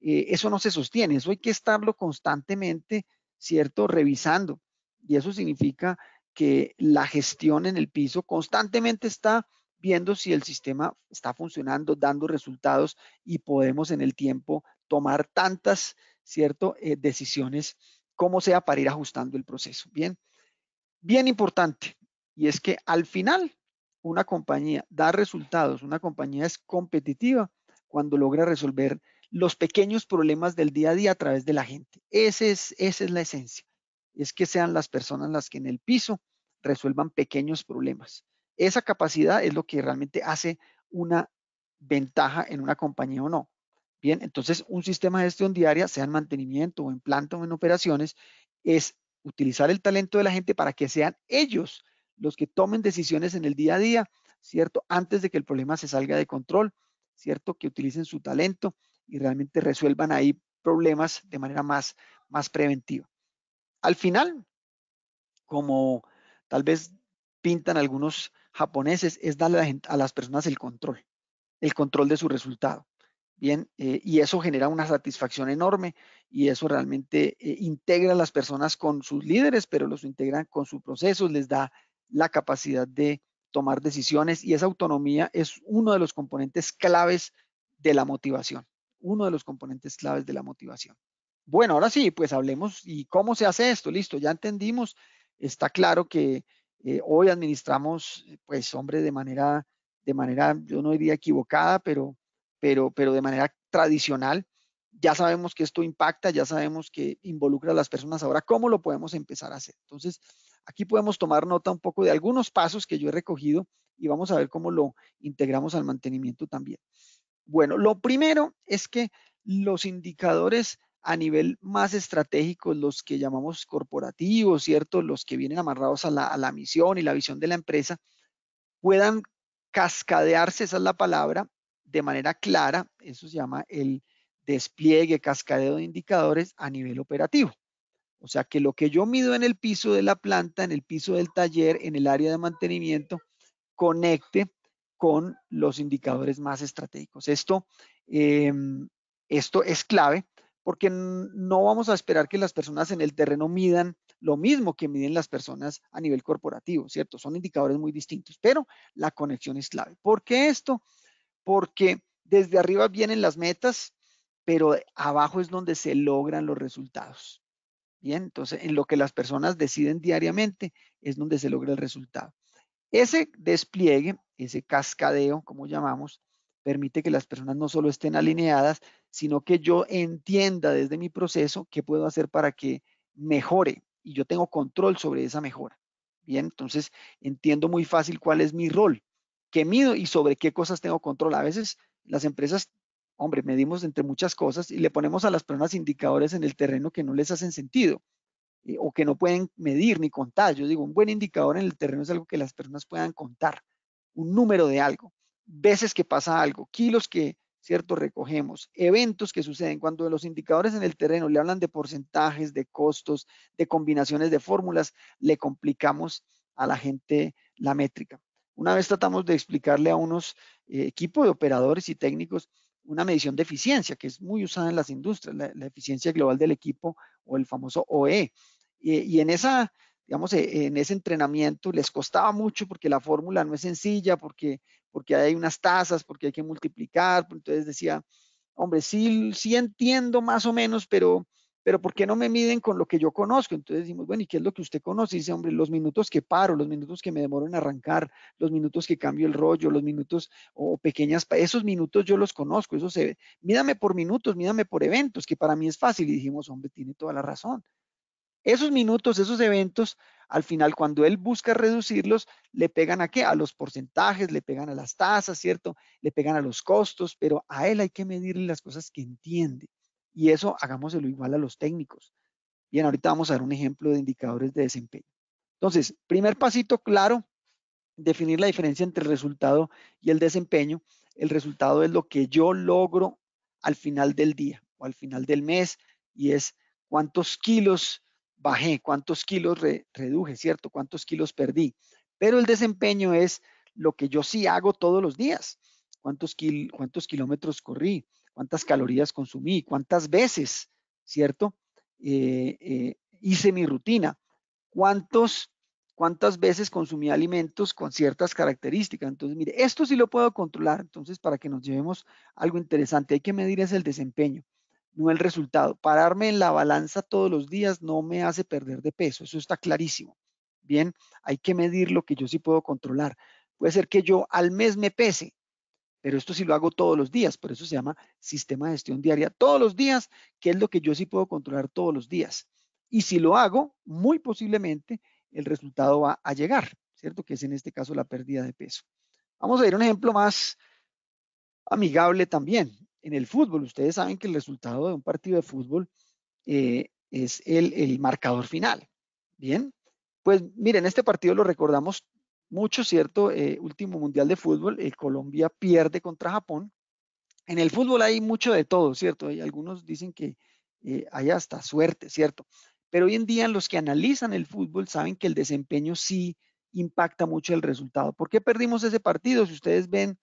eh, eso no se sostiene, eso hay que estarlo constantemente, ¿cierto? Revisando. Y eso significa que la gestión en el piso constantemente está viendo si el sistema está funcionando, dando resultados y podemos en el tiempo tomar tantas, ¿cierto?, eh, decisiones como sea para ir ajustando el proceso. Bien, bien importante, y es que al final una compañía da resultados, una compañía es competitiva cuando logra resolver los pequeños problemas del día a día a través de la gente. Ese es, esa es la esencia. Es que sean las personas las que en el piso resuelvan pequeños problemas. Esa capacidad es lo que realmente hace una ventaja en una compañía o no. Bien, entonces un sistema de gestión diaria, sea en mantenimiento o en planta o en operaciones, es utilizar el talento de la gente para que sean ellos los que tomen decisiones en el día a día, ¿cierto? Antes de que el problema se salga de control, ¿cierto? Que utilicen su talento y realmente resuelvan ahí problemas de manera más, más preventiva. Al final, como tal vez pintan algunos japoneses, es darle a, las personas el control, el control de su resultado. Bien, eh, y eso genera una satisfacción enorme y eso realmente eh, integra a las personas con sus líderes, pero los integra con su proceso, les da la capacidad de tomar decisiones y esa autonomía es uno de los componentes claves de la motivación, uno de los componentes claves de la motivación. Bueno, ahora sí, pues hablemos y cómo se hace esto, listo, ya entendimos, está claro que eh, hoy administramos, pues hombre, de manera, de manera, yo no diría equivocada, pero, pero, pero de manera tradicional, ya sabemos que esto impacta, ya sabemos que involucra a las personas. Ahora, ¿cómo lo podemos empezar a hacer? Entonces, Aquí podemos tomar nota un poco de algunos pasos que yo he recogido y vamos a ver cómo lo integramos al mantenimiento también. Bueno, lo primero es que los indicadores a nivel más estratégico, los que llamamos corporativos, ¿cierto? Los que vienen amarrados a la, a la misión y la visión de la empresa, puedan cascadearse, esa es la palabra, de manera clara, eso se llama el despliegue, cascadeo de indicadores a nivel operativo. O sea que lo que yo mido en el piso de la planta, en el piso del taller, en el área de mantenimiento, conecte con los indicadores más estratégicos. Esto, em, esto es clave porque no vamos a esperar que las personas en el terreno midan lo mismo que miden las personas a nivel corporativo, ¿cierto? Son indicadores muy distintos, pero la conexión es clave. ¿Por qué esto? Porque desde arriba vienen las metas, pero abajo es donde se logran los resultados. Bien, entonces en lo que las personas deciden diariamente es donde se logra el resultado. Ese despliegue, ese cascadeo, como llamamos, permite que las personas no solo estén alineadas, sino que yo entienda desde mi proceso qué puedo hacer para que mejore y yo tengo control sobre esa mejora. Bien, entonces entiendo muy fácil cuál es mi rol, qué mido y sobre qué cosas tengo control. A veces las empresas hombre, medimos entre muchas cosas y le ponemos a las personas indicadores en el terreno que no les hacen sentido eh, o que no pueden medir ni contar. Yo digo, un buen indicador en el terreno es algo que las personas puedan contar, un número de algo, veces que pasa algo, kilos que, ¿cierto? Recogemos eventos que suceden cuando los indicadores en el terreno le hablan de porcentajes, de costos, de combinaciones de fórmulas, le complicamos a la gente la métrica. Una vez tratamos de explicarle a unos eh, equipo equipos de operadores y técnicos una medición de eficiencia, que es muy usada en las industrias, la, eficiencia global del equipo o el famoso OE. Y, y, en esa, digamos, e, en ese entrenamiento les costaba mucho porque la fórmula no es sencilla, porque, porque hay unas tasas, porque hay que multiplicar. Entonces decía, hombre, sí entiendo más o menos, pero pero ¿por qué no me miden con lo que yo conozco? Entonces decimos, bueno, ¿y qué es lo que usted conoce? dice, hombre, los minutos que paro, los minutos que me demoro en arrancar, los minutos que cambio el rollo, los minutos o pequeñas, esos minutos yo los conozco, eso se ve. Mídame por minutos, mídame por eventos, que para mí es fácil. Y dijimos, hombre, tiene toda la razón. Esos minutos, esos eventos, al final cuando él busca reducirlos, le pegan a qué? A los porcentajes, le pegan a las tasas, ¿cierto? Le pegan a los costos, pero a él hay que medirle las cosas que entiende. Y eso hagámoselo igual a los técnicos. Bien, ahorita vamos a dar un ejemplo de indicadores de desempeño. Entonces, primer pasito claro, definir la diferencia entre el resultado y el desempeño. El resultado es lo que yo logro al final del día o al final del mes y es cuántos kilos bajé, cuántos kilos reduje, ¿cierto? Cuántos kilos perdí. Pero el desempeño es lo que yo sí hago todos los días. cuántos kilómetros corrí? cuántas calorías consumí, cuántas veces, ¿cierto? Eh, eh, hice mi rutina, cuántas veces consumí alimentos con ciertas características. Entonces, mire, esto sí lo puedo controlar. Entonces, para que nos llevemos algo interesante, hay que medir es el desempeño, no el resultado. Pararme en la balanza todos los días no me hace perder de peso, eso está clarísimo. Bien, hay que medir lo que yo sí puedo controlar. Puede ser que yo al mes me pese, pero esto sí lo hago todos los días, por eso se llama sistema de gestión diaria. Todos los días, que es lo que yo sí puedo controlar todos los días. Y si lo hago, muy posiblemente el resultado va a llegar, ¿cierto? Que es en este caso la pérdida de peso. Vamos a ver un ejemplo más amigable también. En el fútbol, ustedes saben que el resultado de un partido de fútbol eh, es el, el marcador final. Bien, pues miren, este partido lo recordamos mucho, ¿cierto? Eh, último mundial de fútbol, eh, Colombia pierde contra Japón. En el fútbol hay mucho de todo, ¿cierto? Hay, algunos dicen que eh, hay hasta suerte, ¿cierto? Pero hoy en día los que analizan el fútbol saben que el desempeño sí impacta mucho el resultado. ¿Por qué perdimos ese partido? Si ustedes ven,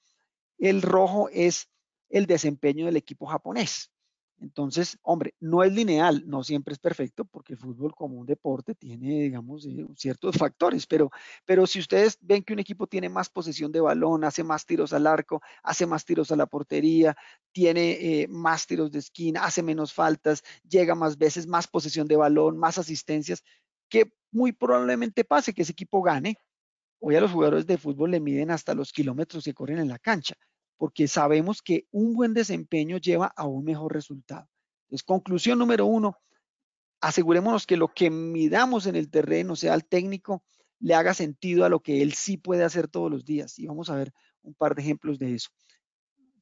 el rojo es el desempeño del equipo japonés. Entonces, hombre, no es lineal, no siempre es perfecto, porque el fútbol como un deporte tiene, digamos, eh, ciertos factores, pero, si ustedes ven que un equipo tiene más posesión de balón, hace más tiros al arco, hace más tiros a la portería, tiene eh, más tiros de esquina, hace menos faltas, llega más veces, más posesión de balón, más asistencias, que muy probablemente pase que ese equipo gane. Hoy a los jugadores de fútbol le miden hasta los kilómetros que corren en la cancha porque sabemos que un buen desempeño lleva a un mejor resultado. Entonces, conclusión número uno, asegurémonos que lo que midamos en el terreno, sea al técnico, le haga sentido a lo que él sí puede hacer todos los días. Y vamos a ver un par de ejemplos de eso.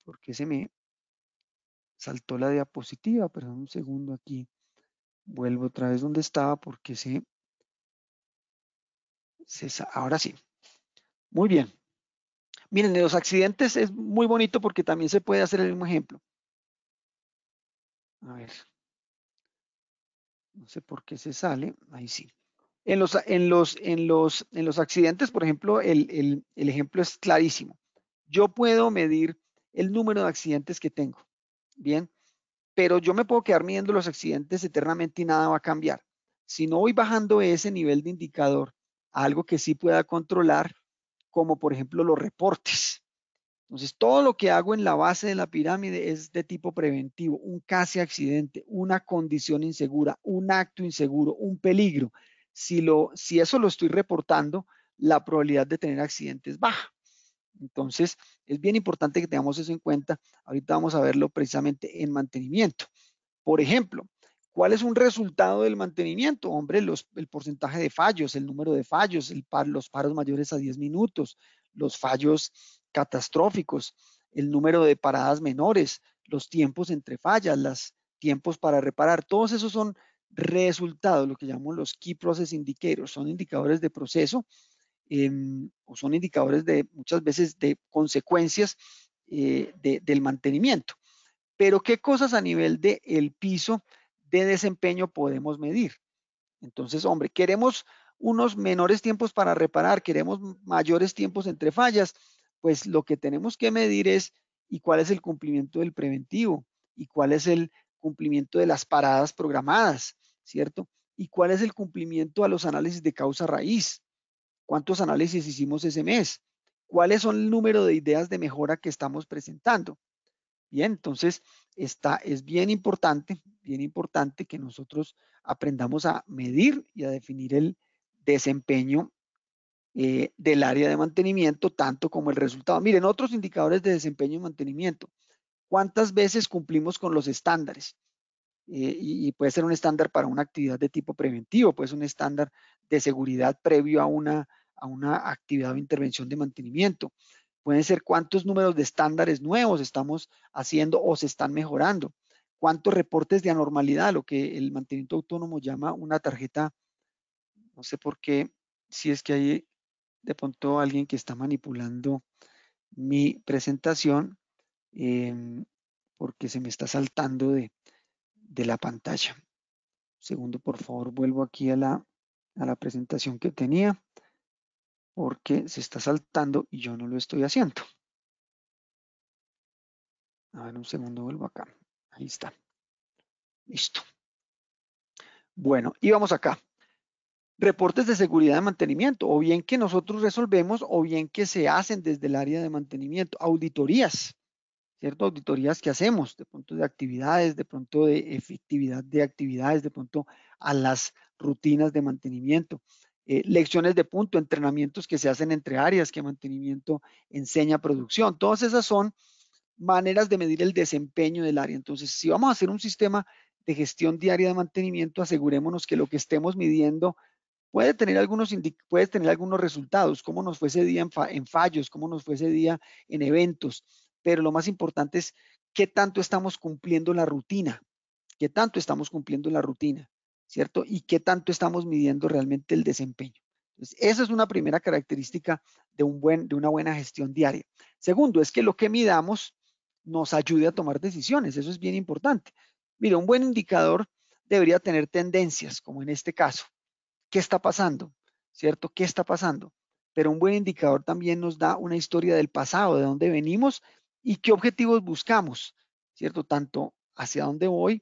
Porque se me saltó la diapositiva, perdón un segundo aquí. Vuelvo otra vez donde estaba porque se... se ahora sí. Muy bien. Miren, en los accidentes es muy bonito porque también se puede hacer el mismo ejemplo. A ver. No sé por qué se sale. Ahí sí. En los, en los, en los, en los accidentes, por ejemplo, el, el ejemplo es clarísimo. Yo puedo medir el número de accidentes que tengo. Bien. Pero yo me puedo quedar midiendo los accidentes eternamente y nada va a cambiar. Si no voy bajando ese nivel de indicador a algo que sí pueda controlar, como por ejemplo los reportes. Entonces, todo lo que hago en la base de la pirámide es de tipo preventivo, un casi accidente, una condición insegura, un acto inseguro, un peligro. Si, lo, si eso lo estoy reportando, la probabilidad de tener accidentes baja. Entonces, es bien importante que tengamos eso en cuenta. Ahorita vamos a verlo precisamente en mantenimiento. Por ejemplo, ¿Cuál es un resultado del mantenimiento? Hombre, el porcentaje de fallos, el número de fallos, el par, los paros mayores a 10 minutos, los fallos catastróficos, el número de paradas menores, los tiempos entre fallas, los tiempos para reparar. Todos esos son resultados, lo que llamamos los Key Process Indicators. Son indicadores de proceso em, o son indicadores de muchas veces de consecuencias eh, del mantenimiento. Pero ¿qué cosas a nivel del de piso? de desempeño podemos medir. Entonces, hombre, queremos unos menores tiempos para reparar, queremos mayores tiempos entre fallas, pues lo que tenemos que medir es y cuál es el cumplimiento del preventivo y cuál es el cumplimiento de las paradas programadas, ¿cierto? Y cuál es el cumplimiento a los análisis de causa raíz. ¿Cuántos análisis hicimos ese mes? ¿Cuáles son el número de ideas de mejora que estamos presentando? Bien, entonces está, es bien importante, bien importante que nosotros aprendamos a medir y a definir el desempeño eh, del área de mantenimiento, tanto como el resultado. Miren, otros indicadores de desempeño y mantenimiento. ¿Cuántas veces cumplimos con los estándares? Eh, y, puede ser un estándar para una actividad de tipo preventivo, puede ser un estándar de seguridad previo a una, a una actividad o intervención de mantenimiento. Pueden ser cuántos números de estándares nuevos estamos haciendo o se están mejorando. Cuántos reportes de anormalidad, lo que el mantenimiento autónomo llama una tarjeta, no sé por qué, si es que hay de pronto alguien que está manipulando mi presentación, em, porque se me está saltando de, la pantalla. segundo, por favor, vuelvo aquí a la, a la presentación que tenía porque se está saltando y yo no lo estoy haciendo. A ver, un segundo, vuelvo acá. Ahí está. Listo. Bueno, y vamos acá. Reportes de seguridad de mantenimiento, o bien que nosotros resolvemos, o bien que se hacen desde el área de mantenimiento. Auditorías, ¿cierto? Auditorías que hacemos, de pronto de actividades, de pronto de efectividad de actividades, de pronto a las rutinas de mantenimiento. Eh, lecciones de punto, entrenamientos que se hacen entre áreas, que mantenimiento enseña producción. Todas esas son maneras de medir el desempeño del área. Entonces, si vamos a hacer un sistema de gestión diaria de mantenimiento, asegurémonos que lo que estemos midiendo puede tener algunos, tener algunos resultados, cómo nos fue ese día en, en fallos, cómo nos fue ese día en eventos, pero lo más importante es qué tanto estamos cumpliendo la rutina, qué tanto estamos cumpliendo la rutina. ¿cierto? Y qué tanto estamos midiendo realmente el desempeño. Entonces, esa es una primera característica de, un buen, de una buena gestión diaria. Segundo, es que lo que midamos nos ayude a tomar decisiones. Eso es bien importante. Mira, un buen indicador debería tener tendencias, como en este caso. ¿Qué está pasando? ¿Cierto? ¿Qué está pasando? Pero un buen indicador también nos da una historia del pasado, de dónde venimos y qué objetivos buscamos, ¿cierto? Tanto hacia dónde voy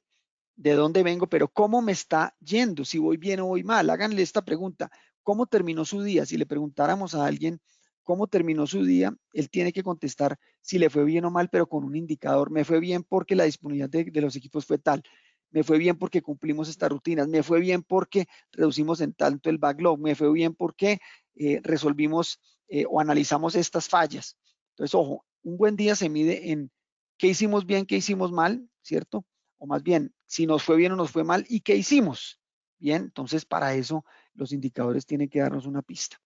de dónde vengo, pero cómo me está yendo, si voy bien o voy mal. Háganle esta pregunta, ¿cómo terminó su día? Si le preguntáramos a alguien cómo terminó su día, él tiene que contestar si le fue bien o mal, pero con un indicador. Me fue bien porque la disponibilidad de, los equipos fue tal. Me fue bien porque cumplimos estas rutinas. Me fue bien porque reducimos en tanto el backlog. Me fue bien porque eh, resolvimos eh, o analizamos estas fallas. Entonces, ojo, un buen día se mide en qué hicimos bien, qué hicimos mal, ¿cierto? O más bien, si nos fue bien o nos fue mal y qué hicimos. Bien, entonces para eso los indicadores tienen que darnos una pista.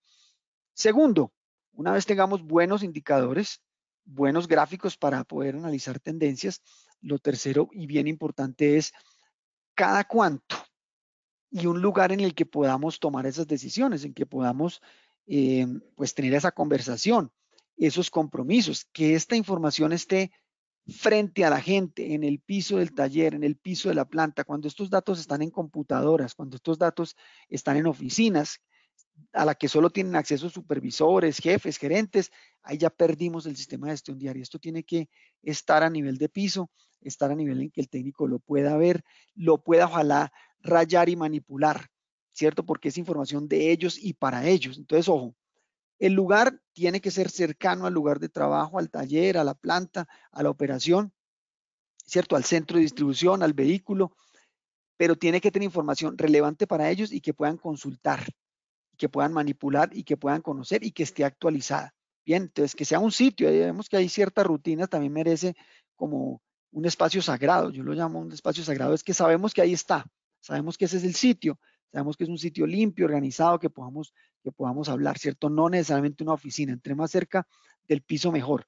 Segundo, una vez tengamos buenos indicadores, buenos gráficos para poder analizar tendencias, lo tercero y bien importante es cada cuánto y un lugar en el que podamos tomar esas decisiones, en que podamos eh, pues tener esa conversación, esos compromisos, que esta información esté frente a la gente, en el piso del taller, en el piso de la planta, cuando estos datos están en computadoras, cuando estos datos están en oficinas a la que solo tienen acceso supervisores, jefes, gerentes, ahí ya perdimos el sistema de gestión diaria. Esto tiene que estar a nivel de piso, estar a nivel en que el técnico lo pueda ver, lo pueda ojalá rayar y manipular, ¿cierto? Porque es información de ellos y para ellos. Entonces, ojo, el lugar tiene que ser cercano al lugar de trabajo, al taller, a la planta, a la operación, ¿cierto? Al centro de distribución, al vehículo, pero tiene que tener información relevante para ellos y que puedan consultar, que puedan manipular y que puedan conocer y que esté actualizada. Bien, entonces que sea un sitio, vemos que hay cierta rutina, también merece como un espacio sagrado, yo lo llamo un espacio sagrado, es que sabemos que ahí está, sabemos que ese es el sitio, sabemos que es un sitio limpio, organizado, que podamos que podamos hablar, ¿cierto? No necesariamente una oficina, entre más cerca del piso mejor.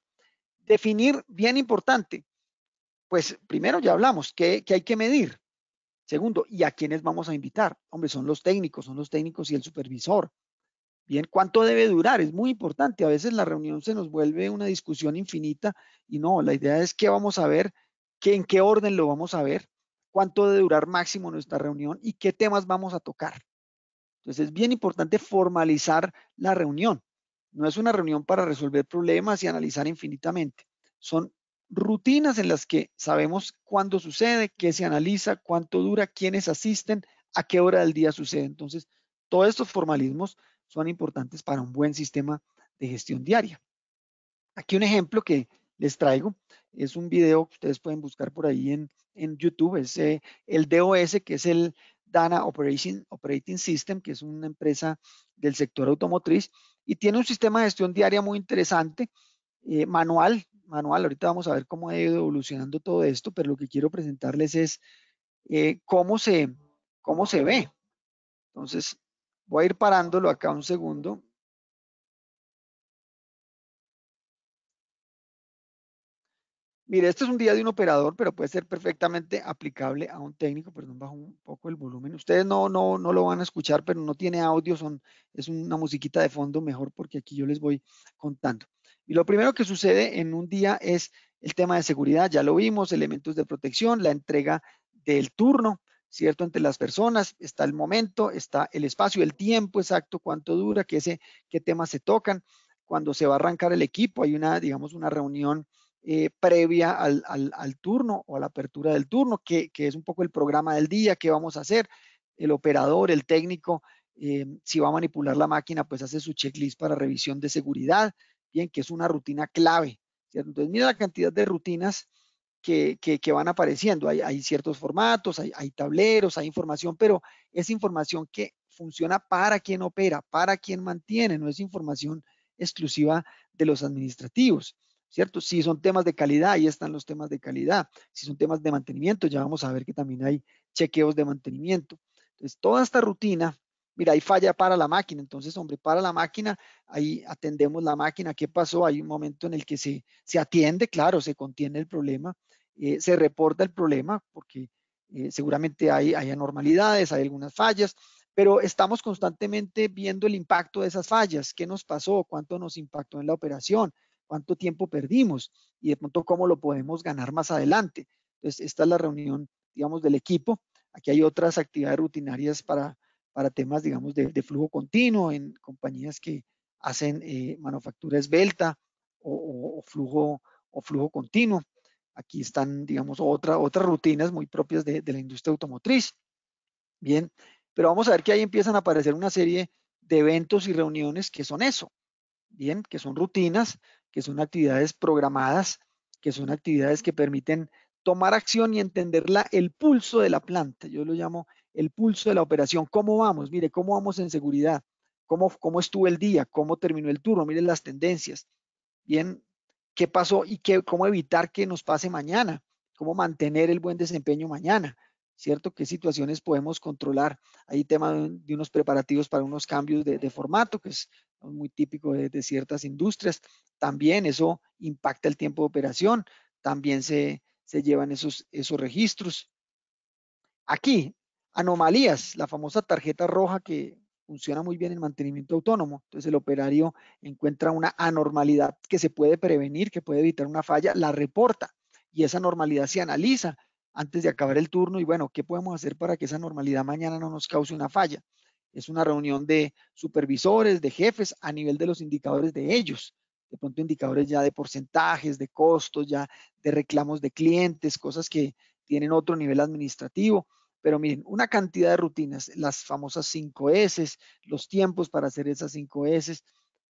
Definir, bien importante, pues primero ya hablamos, ¿qué, hay que medir? Segundo, ¿y a quiénes vamos a invitar? Hombre, son los técnicos, son los técnicos y el supervisor. Bien, ¿cuánto debe durar? Es muy importante. A veces la reunión se nos vuelve una discusión infinita y no, la idea es qué vamos a ver, en qué orden lo vamos a ver, cuánto debe durar máximo nuestra reunión y qué temas vamos a tocar. Entonces es bien importante formalizar la reunión. No es una reunión para resolver problemas y analizar infinitamente. Son rutinas en las que sabemos cuándo sucede, qué se analiza, cuánto dura, quiénes asisten, a qué hora del día sucede. Entonces, todos estos formalismos son importantes para un buen sistema de gestión diaria. Aquí un ejemplo que les traigo es un video que ustedes pueden buscar por ahí en, en YouTube, es eh, el DOS, que es el Dana Operating, System, que es una empresa del sector automotriz y tiene un sistema de gestión diaria muy interesante, eh, manual, manual. Ahorita vamos a ver cómo ha ido evolucionando todo esto, pero lo que quiero presentarles es eh, cómo, se, cómo se ve. Entonces, voy a ir parándolo acá un segundo Mire, este es un día de un operador, pero puede ser perfectamente aplicable a un técnico. Perdón, bajo un poco el volumen. Ustedes no, no, no lo van a escuchar, pero no tiene audio, son, es una musiquita de fondo mejor porque aquí yo les voy contando. Y lo primero que sucede en un día es el tema de seguridad, ya lo vimos, elementos de protección, la entrega del turno, ¿cierto? Entre las personas, está el momento, está el espacio, el tiempo exacto, cuánto dura, qué, qué temas se tocan, cuando se va a arrancar el equipo, hay una, digamos, una reunión eh, previa al, turno o a la apertura del turno, que, es un poco el programa del día, qué vamos a hacer, el operador, el técnico, eh, si va a manipular la máquina, pues hace su checklist para revisión de seguridad, bien, que es una rutina clave. ¿cierto? Entonces, mira la cantidad de rutinas que, van apareciendo. Hay, ciertos formatos, hay tableros, hay información, pero es información que funciona para quien opera, para quien mantiene, no es información exclusiva de los administrativos. ¿cierto? Si son temas de calidad, ahí están los temas de calidad. Si son temas de mantenimiento, ya vamos a ver que también hay chequeos de mantenimiento. Entonces, toda esta rutina, mira, hay falla para la máquina, entonces, hombre, para la máquina, ahí atendemos la máquina, ¿qué pasó? Hay un momento en el que se, atiende, claro, se contiene el problema, eh, se reporta el problema, porque eh, seguramente hay, hay anormalidades, hay algunas fallas, pero estamos constantemente viendo el impacto de esas fallas, qué nos pasó, cuánto nos impactó en la operación, cuánto tiempo perdimos y de pronto cómo lo podemos ganar más adelante. Entonces, esta es la reunión, digamos, del equipo. Aquí hay otras actividades rutinarias para, para temas, digamos, de, flujo continuo en compañías que hacen eh, manufactura esbelta o, flujo, o flujo continuo. Aquí están, digamos, otra, otras rutinas muy propias de la industria automotriz. Bien, pero vamos a ver que ahí empiezan a aparecer una serie de eventos y reuniones que son eso, ¿bien? Que son rutinas, que son actividades programadas, que son actividades que permiten tomar acción y entenderla el pulso de la planta. Yo lo llamo el pulso de la operación. ¿Cómo vamos? Mire, ¿cómo vamos en seguridad? ¿Cómo, cómo estuvo el día? ¿Cómo terminó el turno? Miren las tendencias. Bien, ¿qué pasó y qué, cómo evitar que nos pase mañana? ¿Cómo mantener el buen desempeño mañana? ¿cierto? ¿Qué situaciones podemos controlar? Hay tema de unos preparativos para unos cambios de, formato, que es muy típico de, ciertas industrias. También eso impacta el tiempo de operación, también se, llevan esos, esos registros. Aquí, anomalías, la famosa tarjeta roja que funciona muy bien en mantenimiento autónomo. Entonces el operario encuentra una anormalidad que se puede prevenir, que puede evitar una falla, la reporta y esa anormalidad se analiza antes de acabar el turno y bueno, ¿qué podemos hacer para que esa normalidad mañana no nos cause una falla? Es una reunión de supervisores, de jefes a nivel de los indicadores de ellos. De pronto indicadores ya de porcentajes, de costos, ya de reclamos de clientes, cosas que tienen otro nivel administrativo. Pero miren, una cantidad de rutinas, las famosas 5 S, los tiempos para hacer esas 5 S.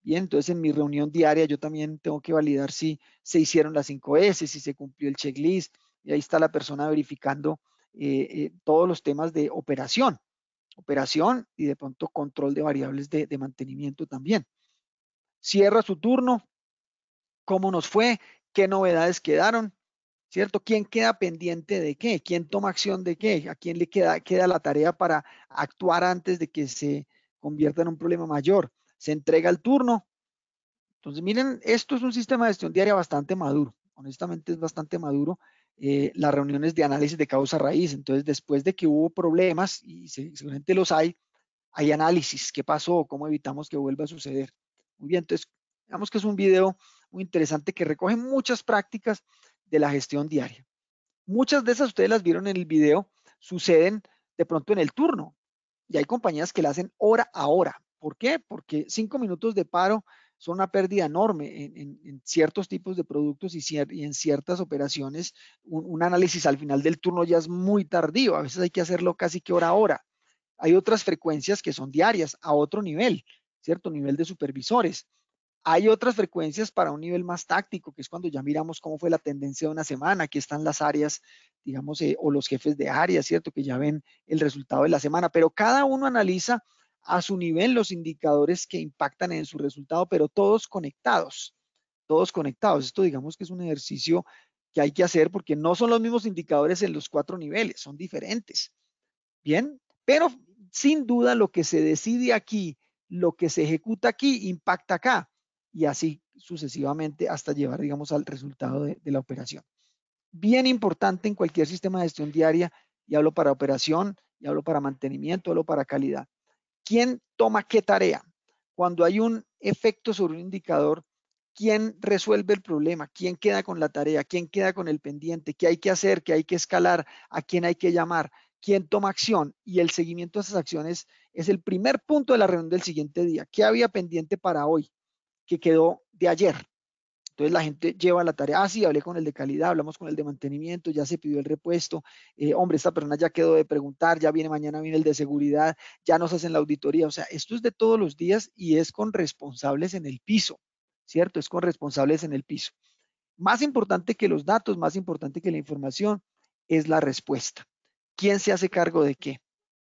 Y entonces en mi reunión diaria yo también tengo que validar si se hicieron las 5 S, si se cumplió el checklist, y ahí está la persona verificando eh, eh, todos los temas de operación, operación y de pronto control de variables de, mantenimiento también. Cierra su turno, cómo nos fue, qué novedades quedaron, ¿cierto? ¿Quién queda pendiente de qué? ¿Quién toma acción de qué? ¿A quién le queda, queda la tarea para actuar antes de que se convierta en un problema mayor? Se entrega el turno. Entonces, miren, esto es un sistema de gestión diaria bastante maduro honestamente es bastante maduro, eh, las reuniones de análisis de causa raíz. Entonces, después de que hubo problemas, y seguramente los hay, hay análisis, qué pasó, cómo evitamos que vuelva a suceder. Muy bien, entonces, digamos que es un video muy interesante que recoge muchas prácticas de la gestión diaria. Muchas de esas ustedes las vieron en el video, suceden de pronto en el turno, y hay compañías que la hacen hora a hora. ¿Por qué? Porque cinco minutos de paro son una pérdida enorme en, ciertos tipos de productos y, en ciertas operaciones. Un, análisis al final del turno ya es muy tardío, a veces hay que hacerlo casi que hora a hora. Hay otras frecuencias que son diarias, a otro nivel, ¿cierto? Nivel de supervisores. Hay otras frecuencias para un nivel más táctico, que es cuando ya miramos cómo fue la tendencia de una semana, aquí están las áreas, digamos, eh, o los jefes de área, ¿cierto? Que ya ven el resultado de la semana, pero cada uno analiza a su nivel los indicadores que impactan en su resultado, pero todos conectados, todos conectados. Esto digamos que es un ejercicio que hay que hacer porque no son los mismos indicadores en los cuatro niveles, son diferentes. Bien, pero sin duda lo que se decide aquí, lo que se ejecuta aquí, impacta acá y así sucesivamente hasta llevar, digamos, al resultado de, la operación. Bien importante en cualquier sistema de gestión diaria, y hablo para operación, y hablo para mantenimiento, hablo para calidad ¿Quién toma qué tarea? Cuando hay un efecto sobre un indicador, ¿quién resuelve el problema? ¿Quién queda con la tarea? ¿Quién queda con el pendiente? ¿Qué hay que hacer? ¿Qué hay que escalar? ¿A quién hay que llamar? ¿Quién toma acción? Y el seguimiento de esas acciones es el primer punto de la reunión del siguiente día. ¿Qué había pendiente para hoy ¿Qué quedó de ayer? Entonces la gente lleva la tarea, ah, sí, hablé con el de calidad, hablamos con el de mantenimiento, ya se pidió el repuesto, eh, hombre, esta persona ya quedó de preguntar, ya viene mañana, viene el de seguridad, ya nos hacen la auditoría, o sea, esto es de todos los días y es con responsables en el piso, ¿cierto? Es con responsables en el piso. Más importante que los datos, más importante que la información, es la respuesta. ¿Quién se hace cargo de qué?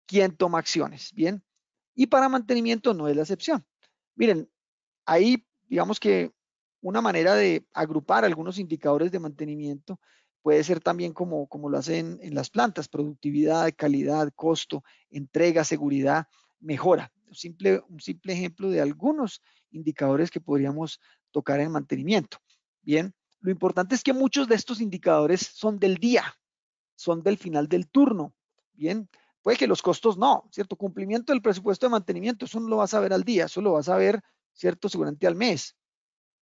¿Quién toma acciones? Bien. Y para mantenimiento no es la excepción. Miren, ahí digamos que una manera de agrupar algunos indicadores de mantenimiento puede ser también como, como lo hacen en las plantas, productividad, calidad, costo, entrega, seguridad, mejora. simple, un simple ejemplo de algunos indicadores que podríamos tocar en mantenimiento. Bien, lo importante es que muchos de estos indicadores son del día, son del final del turno. Bien, puede que los costos no, ¿cierto? Cumplimiento del presupuesto de mantenimiento, eso no lo vas a ver al día, eso lo vas a ver, ¿cierto? Seguramente al mes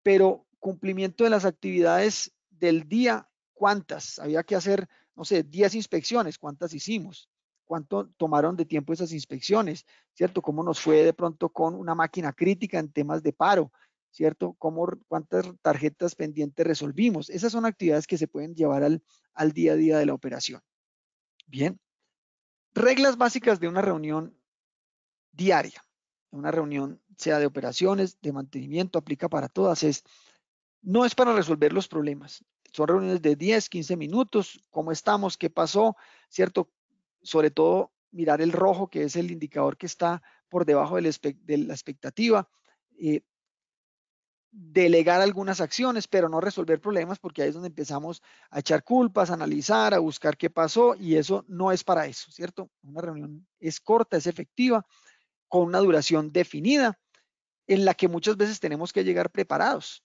pero cumplimiento de las actividades del día, ¿cuántas? Había que hacer, no sé, 10 inspecciones, ¿cuántas hicimos? ¿Cuánto tomaron de tiempo esas inspecciones? ¿Cierto? ¿Cómo nos fue de pronto con una máquina crítica en temas de paro? ¿Cierto? ¿Cómo, ¿Cuántas tarjetas pendientes resolvimos? Esas son actividades que se pueden llevar al, al día a día de la operación. Bien. Reglas básicas de una reunión diaria, una reunión sea de operaciones, de mantenimiento, aplica para todas, es, no es para resolver los problemas. Son reuniones de 10, 15 minutos, cómo estamos, qué pasó, ¿cierto? Sobre todo mirar el rojo, que es el indicador que está por debajo de la expectativa. delegar algunas acciones, pero no resolver problemas, porque ahí es donde empezamos a echar culpas, a analizar, a buscar qué pasó, y eso no es para eso, ¿cierto? Una reunión es corta, es efectiva, con una duración definida, en la que muchas veces tenemos que llegar preparados.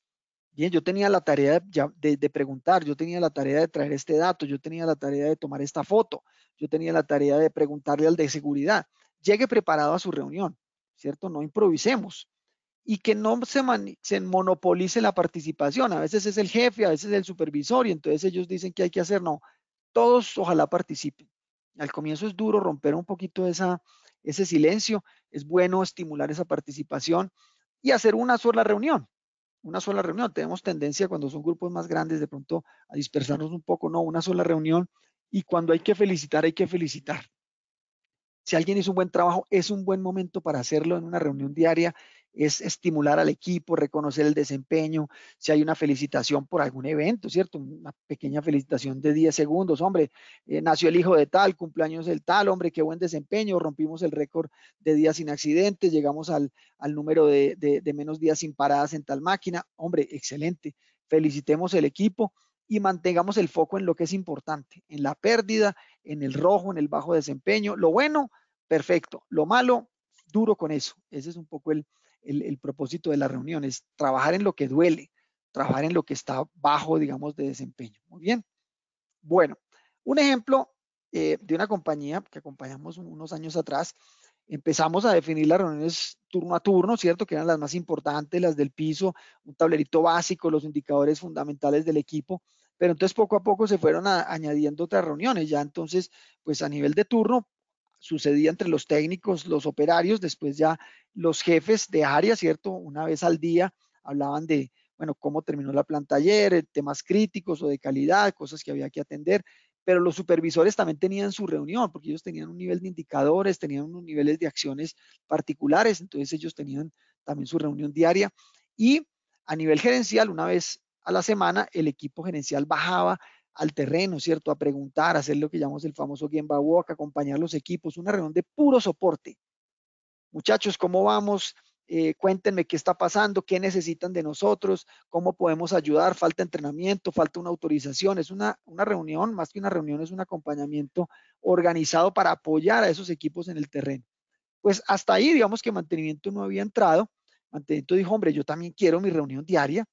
Bien, yo tenía la tarea de, preguntar, yo tenía la tarea de traer este dato, yo tenía la tarea de tomar esta foto, yo tenía la tarea de preguntarle al de seguridad. Llegue preparado a su reunión, ¿cierto? No improvisemos y que no se, se monopolice la participación. A veces es el jefe, a veces es el supervisor y entonces ellos dicen que hay que hacer. No, todos ojalá participen. Al comienzo es duro romper un poquito esa, ese silencio, es bueno estimular esa participación y hacer una sola reunión. Una sola reunión. Tenemos tendencia cuando son grupos más grandes de pronto a dispersarnos un poco, no, una sola reunión. Y cuando hay que felicitar, hay que felicitar. Si alguien hizo un buen trabajo, es un buen momento para hacerlo en una reunión diaria es estimular al equipo, reconocer el desempeño, si hay una felicitación por algún evento, ¿cierto? Una pequeña felicitación de 10 segundos, hombre, eh, nació el hijo de tal, cumpleaños del tal, hombre, qué buen desempeño, rompimos el récord de días sin accidentes, llegamos al, número de, de menos días sin paradas en tal máquina, hombre, excelente, felicitemos el equipo y mantengamos el foco en lo que es importante, en la pérdida, en el rojo, en el bajo desempeño, lo bueno, perfecto, lo malo, duro con eso, ese es un poco el el, propósito de la reunión, es trabajar en lo que duele, trabajar en lo que está bajo, digamos, de desempeño. Muy bien. Bueno, un ejemplo eh, de una compañía que acompañamos unos años atrás, empezamos a definir las reuniones turno a turno, ¿cierto? Que eran las más importantes, las del piso, un tablerito básico, los indicadores fundamentales del equipo, pero entonces poco a poco se fueron añadiendo otras reuniones, ya entonces, pues a nivel de turno, sucedía entre los técnicos, los operarios, después ya los jefes de área, ¿cierto? Una vez al día hablaban de, bueno, cómo terminó la planta ayer, eh, temas críticos o de calidad, cosas que había que atender, pero los supervisores también tenían su reunión, porque ellos tenían un nivel de indicadores, tenían unos niveles de acciones particulares, entonces ellos tenían también su reunión diaria. Y a nivel gerencial, una vez a la semana, el equipo gerencial bajaba al terreno, ¿cierto? A preguntar, hacer lo que llamamos el famoso game walk, acompañar los equipos, una reunión de puro soporte. Muchachos, ¿cómo vamos? Eh, cuéntenme qué está pasando, qué necesitan de nosotros, cómo podemos ayudar, falta entrenamiento, falta una autorización, es una, reunión, más que una reunión, es un acompañamiento organizado para apoyar a esos equipos en el terreno. Pues hasta ahí, digamos que mantenimiento no había entrado, mantenimiento dijo, hombre, yo también quiero mi reunión diaria,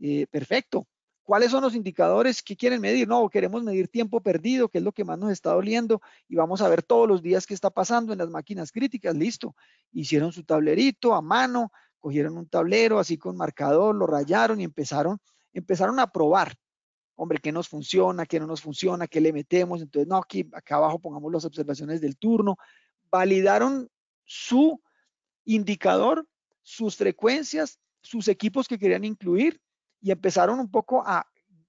eh, perfecto, ¿Cuáles son los indicadores que quieren medir? No, queremos medir tiempo perdido, que es lo que más nos está doliendo, y vamos a ver todos los días qué está pasando en las máquinas críticas. Listo, hicieron su tablerito a mano, cogieron un tablero así con marcador, lo rayaron y empezaron, empezaron a probar. Hombre, ¿qué nos funciona? ¿Qué no nos funciona? ¿Qué le metemos? Entonces, no, aquí acá abajo pongamos las observaciones del turno. Validaron su indicador, sus frecuencias, sus equipos que querían incluir y empezaron un poco a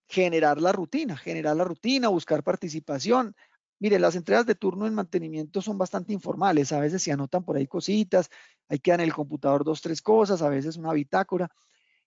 generar la rutina, generar la rutina, buscar participación. Mire, las entregas de turno en mantenimiento son bastante informales, a veces se anotan por ahí cositas, ahí quedan en el computador dos, tres cosas, a veces una bitácora.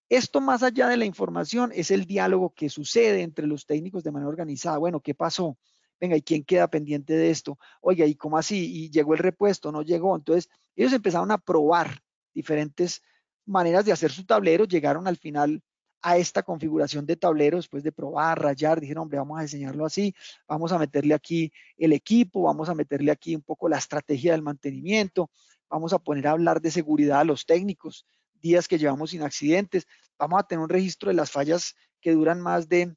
Esto más allá de la información es el diálogo que sucede entre los técnicos de manera organizada. Bueno, ¿qué pasó? Venga, ¿y quién queda pendiente de esto? oye ¿y cómo así? ¿Y llegó el repuesto? ¿No llegó? Entonces, ellos empezaron a probar diferentes maneras de hacer su tablero, llegaron al final a esta configuración de tableros, después de probar, rayar, dijeron, hombre, vamos a enseñarlo así, vamos a meterle aquí el equipo, vamos a meterle aquí un poco la estrategia del mantenimiento, vamos a poner a hablar de seguridad a los técnicos, días que llevamos sin accidentes, vamos a tener un registro de las fallas que duran más de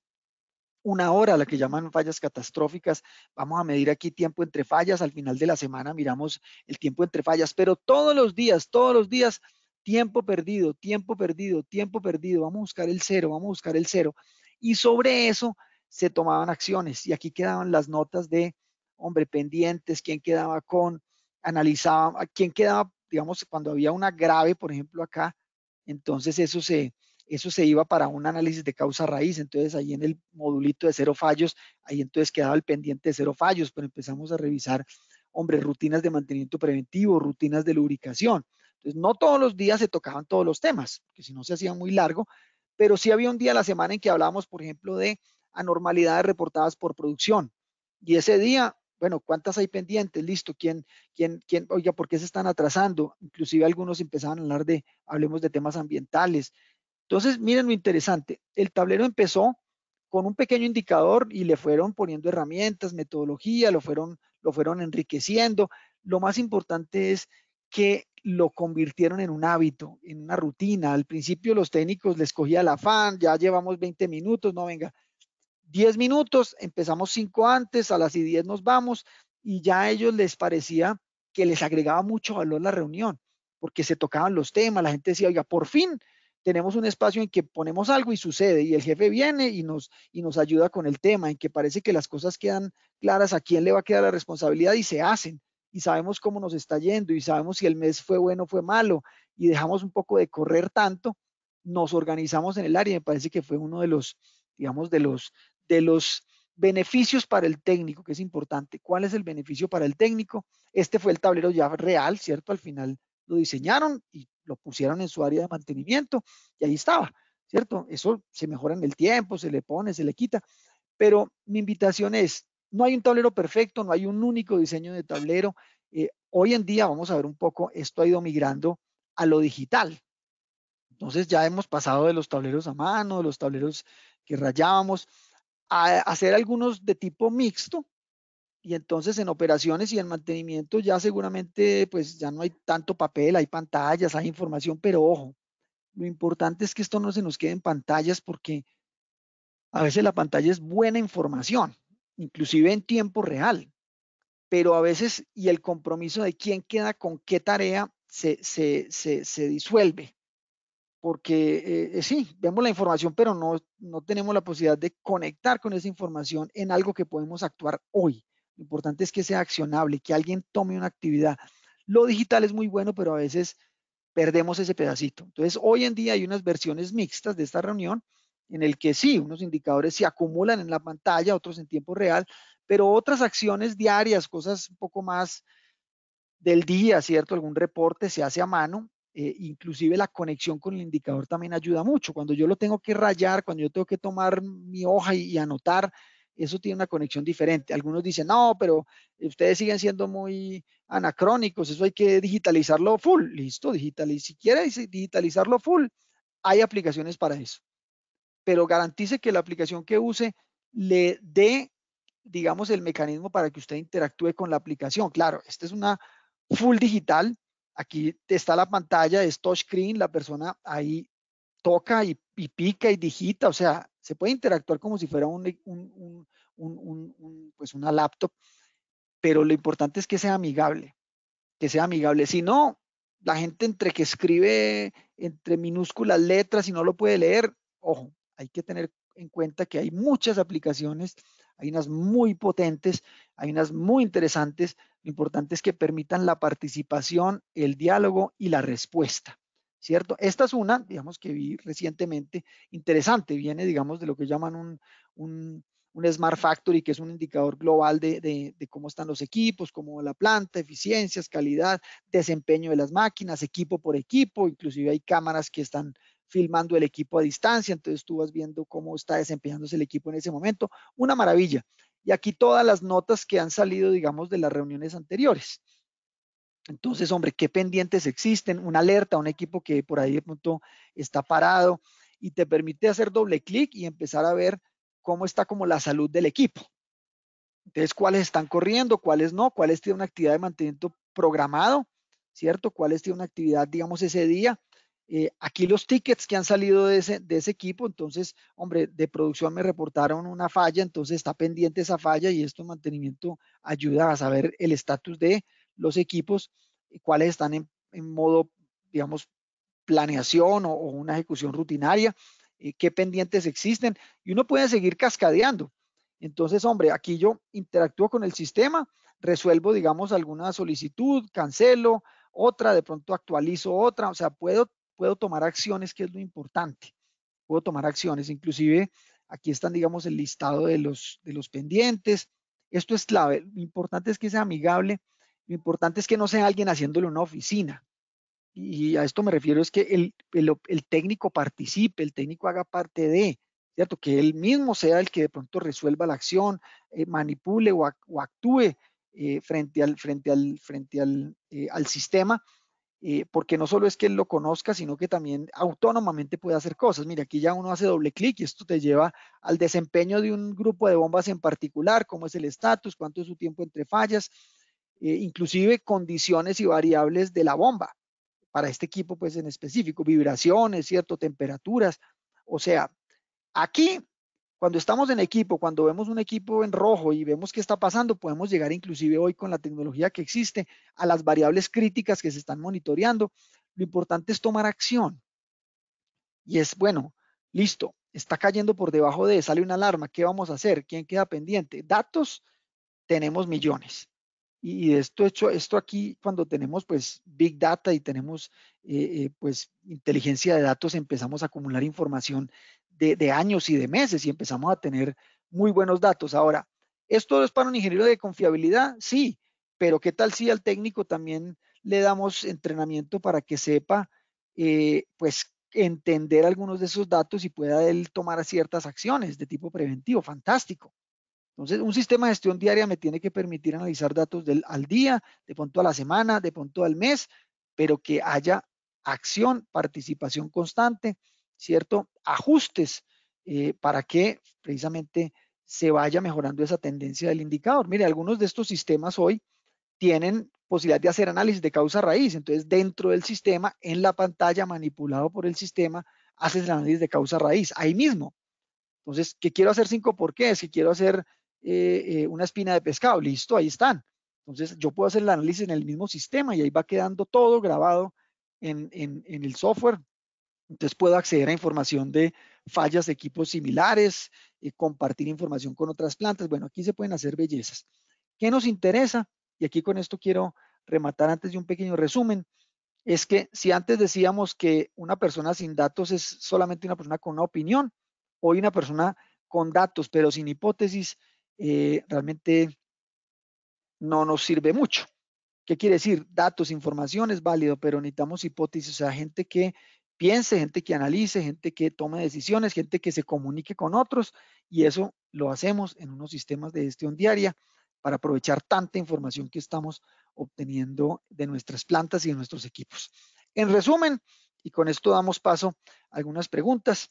una hora, la que llaman fallas catastróficas. Vamos a medir aquí tiempo entre fallas. Al final de la semana miramos el tiempo entre fallas, pero todos los días, todos los días tiempo perdido, tiempo perdido, tiempo perdido, vamos a buscar el cero, vamos a buscar el cero. Y sobre eso se tomaban acciones y aquí quedaban las notas de, hombre, pendientes, quién quedaba con, analizaba, quién quedaba, digamos, cuando había una grave, por ejemplo, acá, entonces eso se, eso se iba para un análisis de causa raíz, entonces ahí en el modulito de cero fallos, ahí entonces quedaba el pendiente de cero fallos, pero empezamos a revisar, hombre, rutinas de mantenimiento preventivo, rutinas de lubricación, entonces, no todos los días se tocaban todos los temas, que si no se hacía muy largo, pero sí había un día a la semana en que hablábamos, por ejemplo, de anormalidades reportadas por producción. Y ese día, bueno, ¿cuántas hay pendientes? Listo, ¿quién, quién, quién, oiga, por qué se están atrasando? Inclusive algunos empezaban a hablar de, hablemos de temas ambientales. Entonces, miren lo interesante, el tablero empezó con un pequeño indicador y le fueron poniendo herramientas, metodología, lo fueron, lo fueron enriqueciendo. Lo más importante es que lo convirtieron en un hábito, en una rutina. Al principio los técnicos les cogía el afán, ya llevamos 20 minutos, no venga, 10 minutos, empezamos 5 antes, a las 10 nos vamos y ya a ellos les parecía que les agregaba mucho valor la reunión, porque se tocaban los temas, la gente decía, oiga, por fin tenemos un espacio en que ponemos algo y sucede, y el jefe viene y nos, y nos ayuda con el tema, en que parece que las cosas quedan claras, a quién le va a quedar la responsabilidad y se hacen y sabemos cómo nos está yendo y sabemos si el mes fue bueno o fue malo y dejamos un poco de correr tanto, nos organizamos en el área. Me parece que fue uno de los, digamos, de los, de los beneficios para el técnico, que es importante. ¿Cuál es el beneficio para el técnico? Este fue el tablero ya real, ¿cierto? Al final lo diseñaron y lo pusieron en su área de mantenimiento y ahí estaba, ¿cierto? Eso se mejora en el tiempo, se le pone, se le quita. Pero mi invitación es, no hay un tablero perfecto, no hay un único diseño de tablero. Eh, hoy en día, vamos a ver un poco, esto ha ido migrando a lo digital. Entonces ya hemos pasado de los tableros a mano, de los tableros que rayábamos, a hacer algunos de tipo mixto, y entonces en operaciones y en mantenimiento ya seguramente pues ya no hay tanto papel, hay pantallas, hay información, pero ojo, lo importante es que esto no se nos quede en pantallas porque a veces la pantalla es buena información, inclusive en tiempo real. Pero a veces, y el compromiso de quién queda con qué tarea se, se, se, disuelve. Porque eh, eh, sí, vemos la información, pero no, no tenemos la posibilidad de conectar con esa información en algo que podemos actuar hoy. Lo importante es que sea accionable, que alguien tome una actividad. Lo digital es muy bueno, pero a veces perdemos ese pedacito. Entonces, hoy en día hay unas versiones mixtas de esta reunión en el que sí, unos indicadores se acumulan en la pantalla, otros en tiempo real, pero otras acciones diarias, cosas un poco más del día, ¿cierto? Algún reporte se hace a mano. Eh, inclusive la conexión con el indicador también ayuda mucho. Cuando yo lo tengo que rayar, cuando yo tengo que tomar mi hoja y, anotar, eso tiene una conexión diferente. Algunos dicen, no, pero ustedes siguen siendo muy anacrónicos, eso hay que digitalizarlo full. Listo, y si quieres digitalizarlo full, hay aplicaciones para eso pero garantice que la aplicación que use le dé, digamos, el mecanismo para que usted interactúe con la aplicación. Claro, esta es una full digital. Aquí está la pantalla, es touchscreen, la persona ahí toca y, pica y digita, o sea, se puede interactuar como si fuera un, pues una laptop, pero lo importante es que sea amigable, que sea amigable. Si no, la gente entre que escribe entre minúsculas letras y no lo puede leer, ojo, hay que tener en cuenta que hay muchas aplicaciones, hay unas muy potentes, hay unas muy interesantes. Lo importante es que permitan la participación, el diálogo y la respuesta, ¿cierto? Esta es una, digamos, que vi recientemente, interesante, viene, digamos, de lo que llaman un, Smart Factory, que es un indicador global de, cómo están los equipos, como la planta, eficiencias, calidad, desempeño de las máquinas, equipo por equipo, inclusive hay cámaras que están filmando el equipo a distancia, entonces tú vas viendo cómo está desempeñándose el equipo en ese momento. Una maravilla. Y aquí todas las notas que han salido, digamos, de las reuniones anteriores. Entonces, hombre, qué pendientes existen, una alerta, un equipo que por ahí de pronto está parado y te permite hacer doble clic y empezar a ver cómo está como la salud del equipo. Entonces, cuáles están corriendo, cuáles no, cuáles tienen una actividad de mantenimiento programado, ¿cierto? Cuáles tienen una actividad, digamos, ese día eh, aquí los tickets que han salido de ese, de ese equipo, entonces, hombre, de producción me reportaron una falla, entonces está pendiente esa falla y esto mantenimiento ayuda a saber el estatus de los equipos, eh, cuáles están en, en, modo, digamos, planeación o, una ejecución rutinaria, eh, qué pendientes existen y uno puede seguir cascadeando. Entonces, hombre, aquí yo interactúo con el sistema, resuelvo, digamos, alguna solicitud, cancelo otra, de pronto actualizo otra, o sea, puedo puedo tomar acciones, que es lo importante. Puedo tomar acciones, inclusive aquí están, digamos, el listado de los, de los pendientes. Esto es clave. Lo importante es que sea amigable. Lo importante es que no sea alguien haciéndole una oficina. Y a esto me refiero es que el, el, técnico participe, el técnico haga parte de, ¿cierto? Que él mismo sea el que de pronto resuelva la acción, eh, manipule o, o actúe eh, frente al, frente al, frente al, eh, al sistema eh, porque no solo es que él lo conozca, sino que también autónomamente puede hacer cosas. Mira, aquí ya uno hace doble clic y esto te lleva al desempeño de un grupo de bombas en particular, cómo es el estatus, cuánto es su tiempo entre fallas, eh, inclusive condiciones y variables de la bomba. Para este equipo, pues en específico, vibraciones, cierto, temperaturas. O sea, aquí cuando estamos en equipo, cuando vemos un equipo en rojo y vemos qué está pasando, podemos llegar inclusive hoy con la tecnología que existe a las variables críticas que se están monitoreando. Lo importante es tomar acción. Y es, bueno, listo, está cayendo por debajo de, sale una alarma, ¿qué vamos a hacer? ¿Quién queda pendiente? Datos, tenemos millones. Y, esto hecho, esto aquí cuando tenemos pues big data y tenemos eh, eh, pues inteligencia de datos, empezamos a acumular información de, años y de meses y empezamos a tener muy buenos datos. Ahora, ¿esto es para un ingeniero de confiabilidad? Sí, pero ¿qué tal si al técnico también le damos entrenamiento para que sepa, eh, pues, entender algunos de esos datos y pueda él tomar ciertas acciones de tipo preventivo? Fantástico. Entonces, un sistema de gestión diaria me tiene que permitir analizar datos al día, de punto a la semana, de punto al mes, pero que haya acción, participación constante ¿cierto? Ajustes eh, para que precisamente se vaya mejorando esa tendencia del indicador. Mire, algunos de estos sistemas hoy tienen posibilidad de hacer análisis de causa raíz. Entonces, dentro del sistema, en la pantalla, manipulado por el sistema, haces el análisis de causa raíz, ahí mismo. Entonces, ¿qué quiero hacer cinco por qué? es Si quiero hacer eh, eh, una espina de pescado, listo, ahí están. Entonces, yo puedo hacer el análisis en el mismo sistema y ahí va quedando todo grabado en el software entonces puedo acceder a información de fallas de equipos similares, y eh, compartir información con otras plantas. Bueno, aquí se pueden hacer bellezas. ¿Qué nos interesa? Y aquí con esto quiero rematar antes de un pequeño resumen. Es que si antes decíamos que una persona sin datos es solamente una persona con una opinión, hoy una persona con datos pero sin hipótesis eh, realmente no nos sirve mucho. ¿Qué quiere decir? Datos, información es válido, pero necesitamos hipótesis, o sea, gente que piense, gente que analice, gente que tome decisiones, gente que se comunique con otros y eso lo hacemos en unos sistemas de gestión diaria para aprovechar tanta información que estamos obteniendo de nuestras plantas y de nuestros equipos. En resumen, y con esto damos paso a algunas preguntas,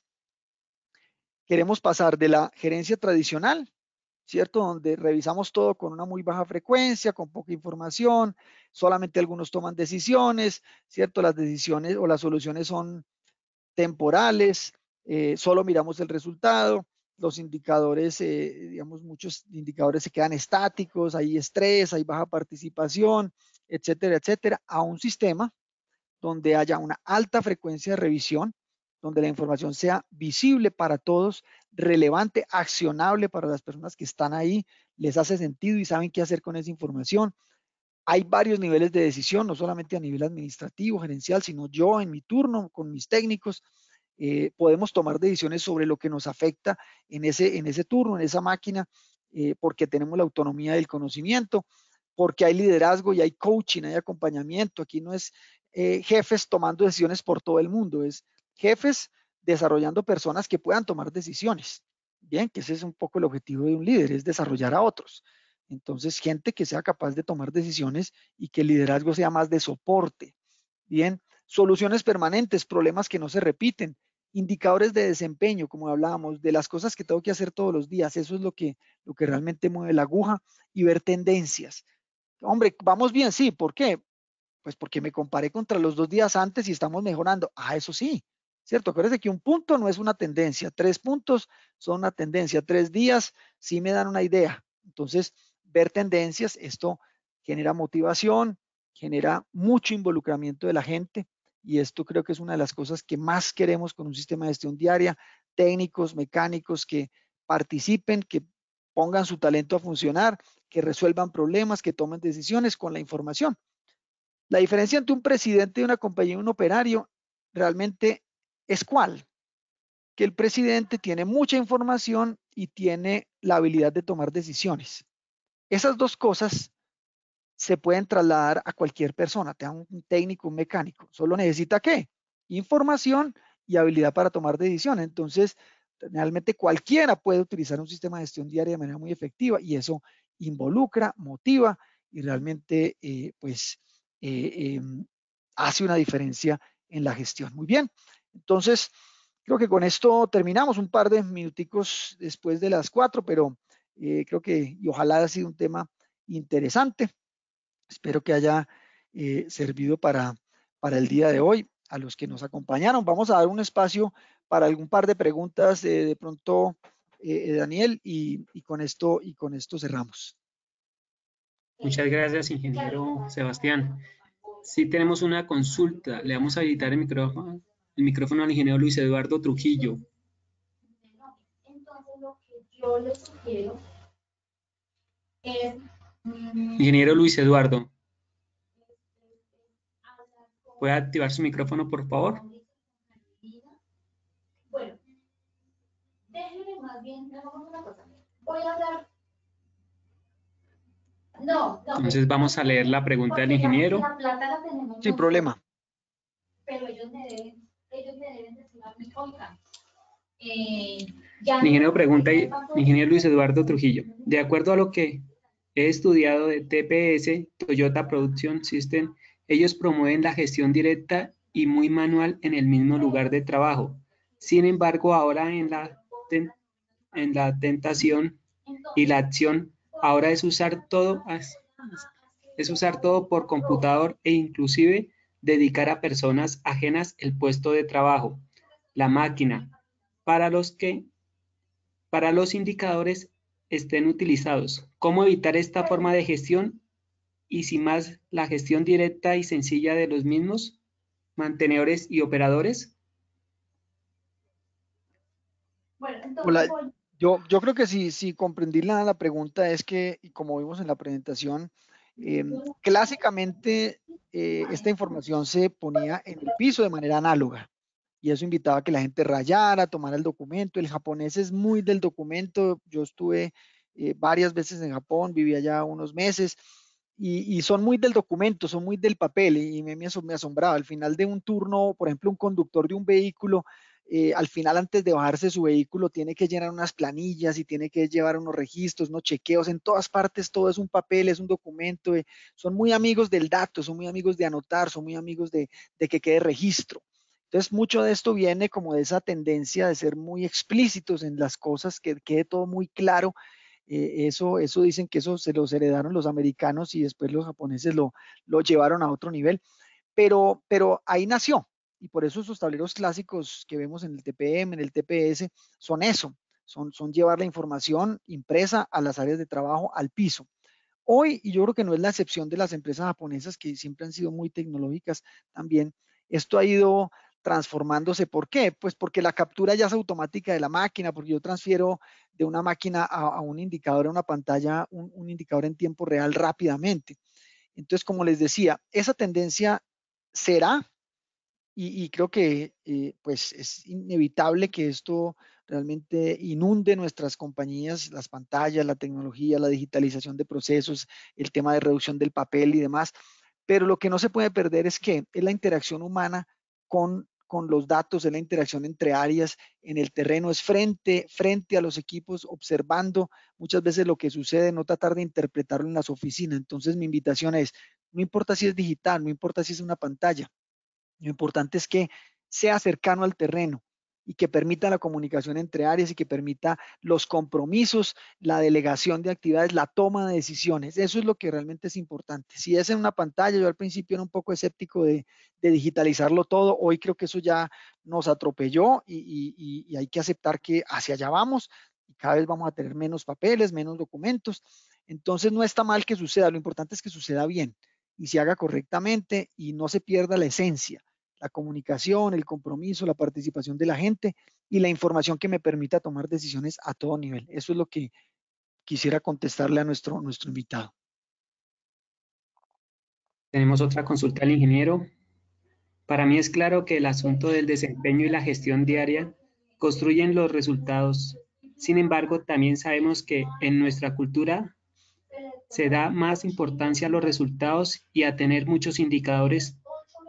queremos pasar de la gerencia tradicional ¿cierto? Donde revisamos todo con una muy baja frecuencia, con poca información, solamente algunos toman decisiones, ¿cierto? Las decisiones o las soluciones son temporales, eh, solo miramos el resultado, los indicadores, eh, digamos, muchos indicadores se quedan estáticos, hay estrés, hay baja participación, etcétera, etcétera, a un sistema donde haya una alta frecuencia de revisión, donde la información sea visible para todos, relevante, accionable para las personas que están ahí, les hace sentido y saben qué hacer con esa información. Hay varios niveles de decisión, no solamente a nivel administrativo, gerencial, sino yo en mi turno con mis técnicos. Eh, podemos tomar decisiones sobre lo que nos afecta en ese, en ese turno, en esa máquina, eh, porque tenemos la autonomía del conocimiento, porque hay liderazgo y hay coaching, hay acompañamiento. Aquí no es eh, jefes tomando decisiones por todo el mundo, es jefes desarrollando personas que puedan tomar decisiones. Bien, que ese es un poco el objetivo de un líder, es desarrollar a otros. Entonces, gente que sea capaz de tomar decisiones y que el liderazgo sea más de soporte. Bien, soluciones permanentes, problemas que no se repiten, indicadores de desempeño, como hablábamos, de las cosas que tengo que hacer todos los días. Eso es lo que, lo que realmente mueve la aguja y ver tendencias. Hombre, vamos bien, sí. ¿Por qué? Pues porque me comparé contra los dos días antes y estamos mejorando. Ah, eso sí. ¿cierto? Acuérdense que un punto no es una tendencia, tres puntos son una tendencia, tres días sí me dan una idea. Entonces, ver tendencias, esto genera motivación, genera mucho involucramiento de la gente y esto creo que es una de las cosas que más queremos con un sistema de gestión diaria, técnicos, mecánicos que participen, que pongan su talento a funcionar, que resuelvan problemas, que tomen decisiones con la información. La diferencia entre un presidente de una compañía y un operario realmente es cuál? Que el presidente tiene mucha información y tiene la habilidad de tomar decisiones. Esas dos cosas se pueden trasladar a cualquier persona, tenga un técnico, un mecánico. Solo necesita qué? Información y habilidad para tomar decisiones. Entonces, realmente cualquiera puede utilizar un sistema de gestión diaria de manera muy efectiva y eso involucra, motiva y realmente eh, pues eh, em, hace una diferencia en la gestión. Muy bien, entonces, creo que con esto terminamos un par de minuticos después de las cuatro, pero eh, creo que y ojalá haya sido un tema interesante. Espero que haya eh, servido para, para el día de hoy a los que nos acompañaron. Vamos a dar un espacio para algún par de preguntas eh, de pronto, Daniel, y, con esto, y con esto cerramos. Muchas gracias, ingeniero Sebastián. Sí tenemos una consulta. ¿Le vamos a habilitar el micrófono? el micrófono al ingeniero Luis Eduardo Trujillo. Entonces, lo que yo le sugiero es... Mm, ingeniero Luis Eduardo. ¿Puede activar su micrófono, por favor? Bueno, déjeme más bien, Voy a hablar... No, pues, Entonces vamos a leer la pregunta del ingeniero. Sin problema. Pero ellos me deben ellos deben de eh, ingeniero, pregunta, ingeniero Luis Eduardo Trujillo, de acuerdo a lo que he estudiado de TPS, Toyota Production System, ellos promueven la gestión directa y muy manual en el mismo lugar de trabajo. Sin embargo, ahora en la, en la tentación y la acción, ahora es usar todo, es usar todo por computador e inclusive dedicar a personas ajenas el puesto de trabajo, la máquina, para los que para los indicadores estén utilizados. ¿Cómo evitar esta forma de gestión? Y si más, la gestión directa y sencilla de los mismos, mantenedores y operadores. yo, yo creo que si, si comprendí la, la pregunta es que, y como vimos en la presentación, Em, clásicamente, eh, esta información se ponía en el piso de manera análoga y eso invitaba a que la gente rayara, tomara el documento. El japonés es muy del documento. Yo estuve eh, varias veces en Japón, viví allá unos meses y, son muy del documento, son muy del papel y, me, me asombraba. Al final de un turno, por ejemplo, un conductor de un vehículo eh, al final antes de bajarse su vehículo tiene que llenar unas planillas y tiene que llevar unos registros, unos chequeos, en todas partes todo es un papel, es un documento, eh, son muy amigos del dato, son muy amigos de anotar, son muy amigos de, que quede registro. Entonces, mucho de esto viene como de esa tendencia de ser muy explícitos en las cosas, que quede todo muy claro. Eh, eso, eso dicen que eso se los heredaron los americanos y después los japoneses lo, lo llevaron a otro nivel. Pero, pero ahí nació, y por eso esos tableros clásicos que vemos en el TPM, en el TPS, son eso, son, son llevar la información impresa a las áreas de trabajo, al piso. Hoy, y yo creo que no es la excepción de las empresas japonesas que siempre han sido muy tecnológicas también, esto ha ido transformándose. ¿Por qué? Pues porque la captura ya es automática de la máquina, porque yo transfiero de una máquina a, un indicador, a una pantalla, un indicador en tiempo real rápidamente. Entonces, como les decía, esa tendencia será y, creo que eh, pues es inevitable que esto realmente inunde nuestras compañías, las pantallas, la tecnología, la digitalización de procesos, el tema de reducción del papel y demás. Pero lo que no se puede perder es que es la interacción humana con, con los datos, es la interacción entre áreas en el terreno, es frente, frente a los equipos, observando muchas veces lo que sucede, no tratar de interpretarlo en las oficinas. Entonces mi invitación es, no importa si es digital, no importa si es una pantalla, lo importante es que sea cercano al terreno y que permita la comunicación entre áreas y que permita los compromisos, la delegación de actividades, la toma de decisiones. Eso es lo que realmente es importante. Si es en una pantalla, yo al principio era un poco escéptico de, digitalizarlo todo, hoy creo que eso ya nos atropelló y, y hay que aceptar que hacia allá vamos y cada vez vamos a tener menos papeles, menos documentos. Entonces no está mal que suceda, lo importante es que suceda bien y se haga correctamente y no se pierda la esencia la comunicación, el compromiso, la participación de la gente y la información que me permita tomar decisiones a todo nivel. Eso es lo que quisiera contestarle a nuestro, nuestro invitado. Tenemos otra consulta al ingeniero. Para mí es claro que el asunto del desempeño y la gestión diaria construyen los resultados. Sin embargo, también sabemos que en nuestra cultura se da más importancia a los resultados y a tener muchos indicadores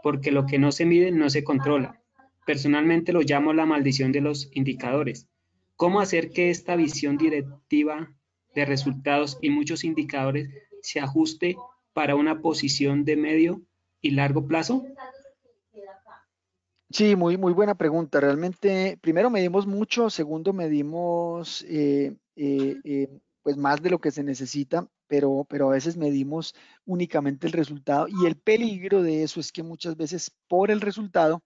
porque lo que no se mide no se controla. Personalmente lo llamo la maldición de los indicadores. ¿Cómo hacer que esta visión directiva de resultados y muchos indicadores se ajuste para una posición de medio y largo plazo? Sí, muy, muy buena pregunta. Realmente, primero medimos mucho, segundo medimos eh, eh, eh, pues más de lo que se necesita pero, pero a veces medimos únicamente el resultado y el peligro de eso es que muchas veces por el resultado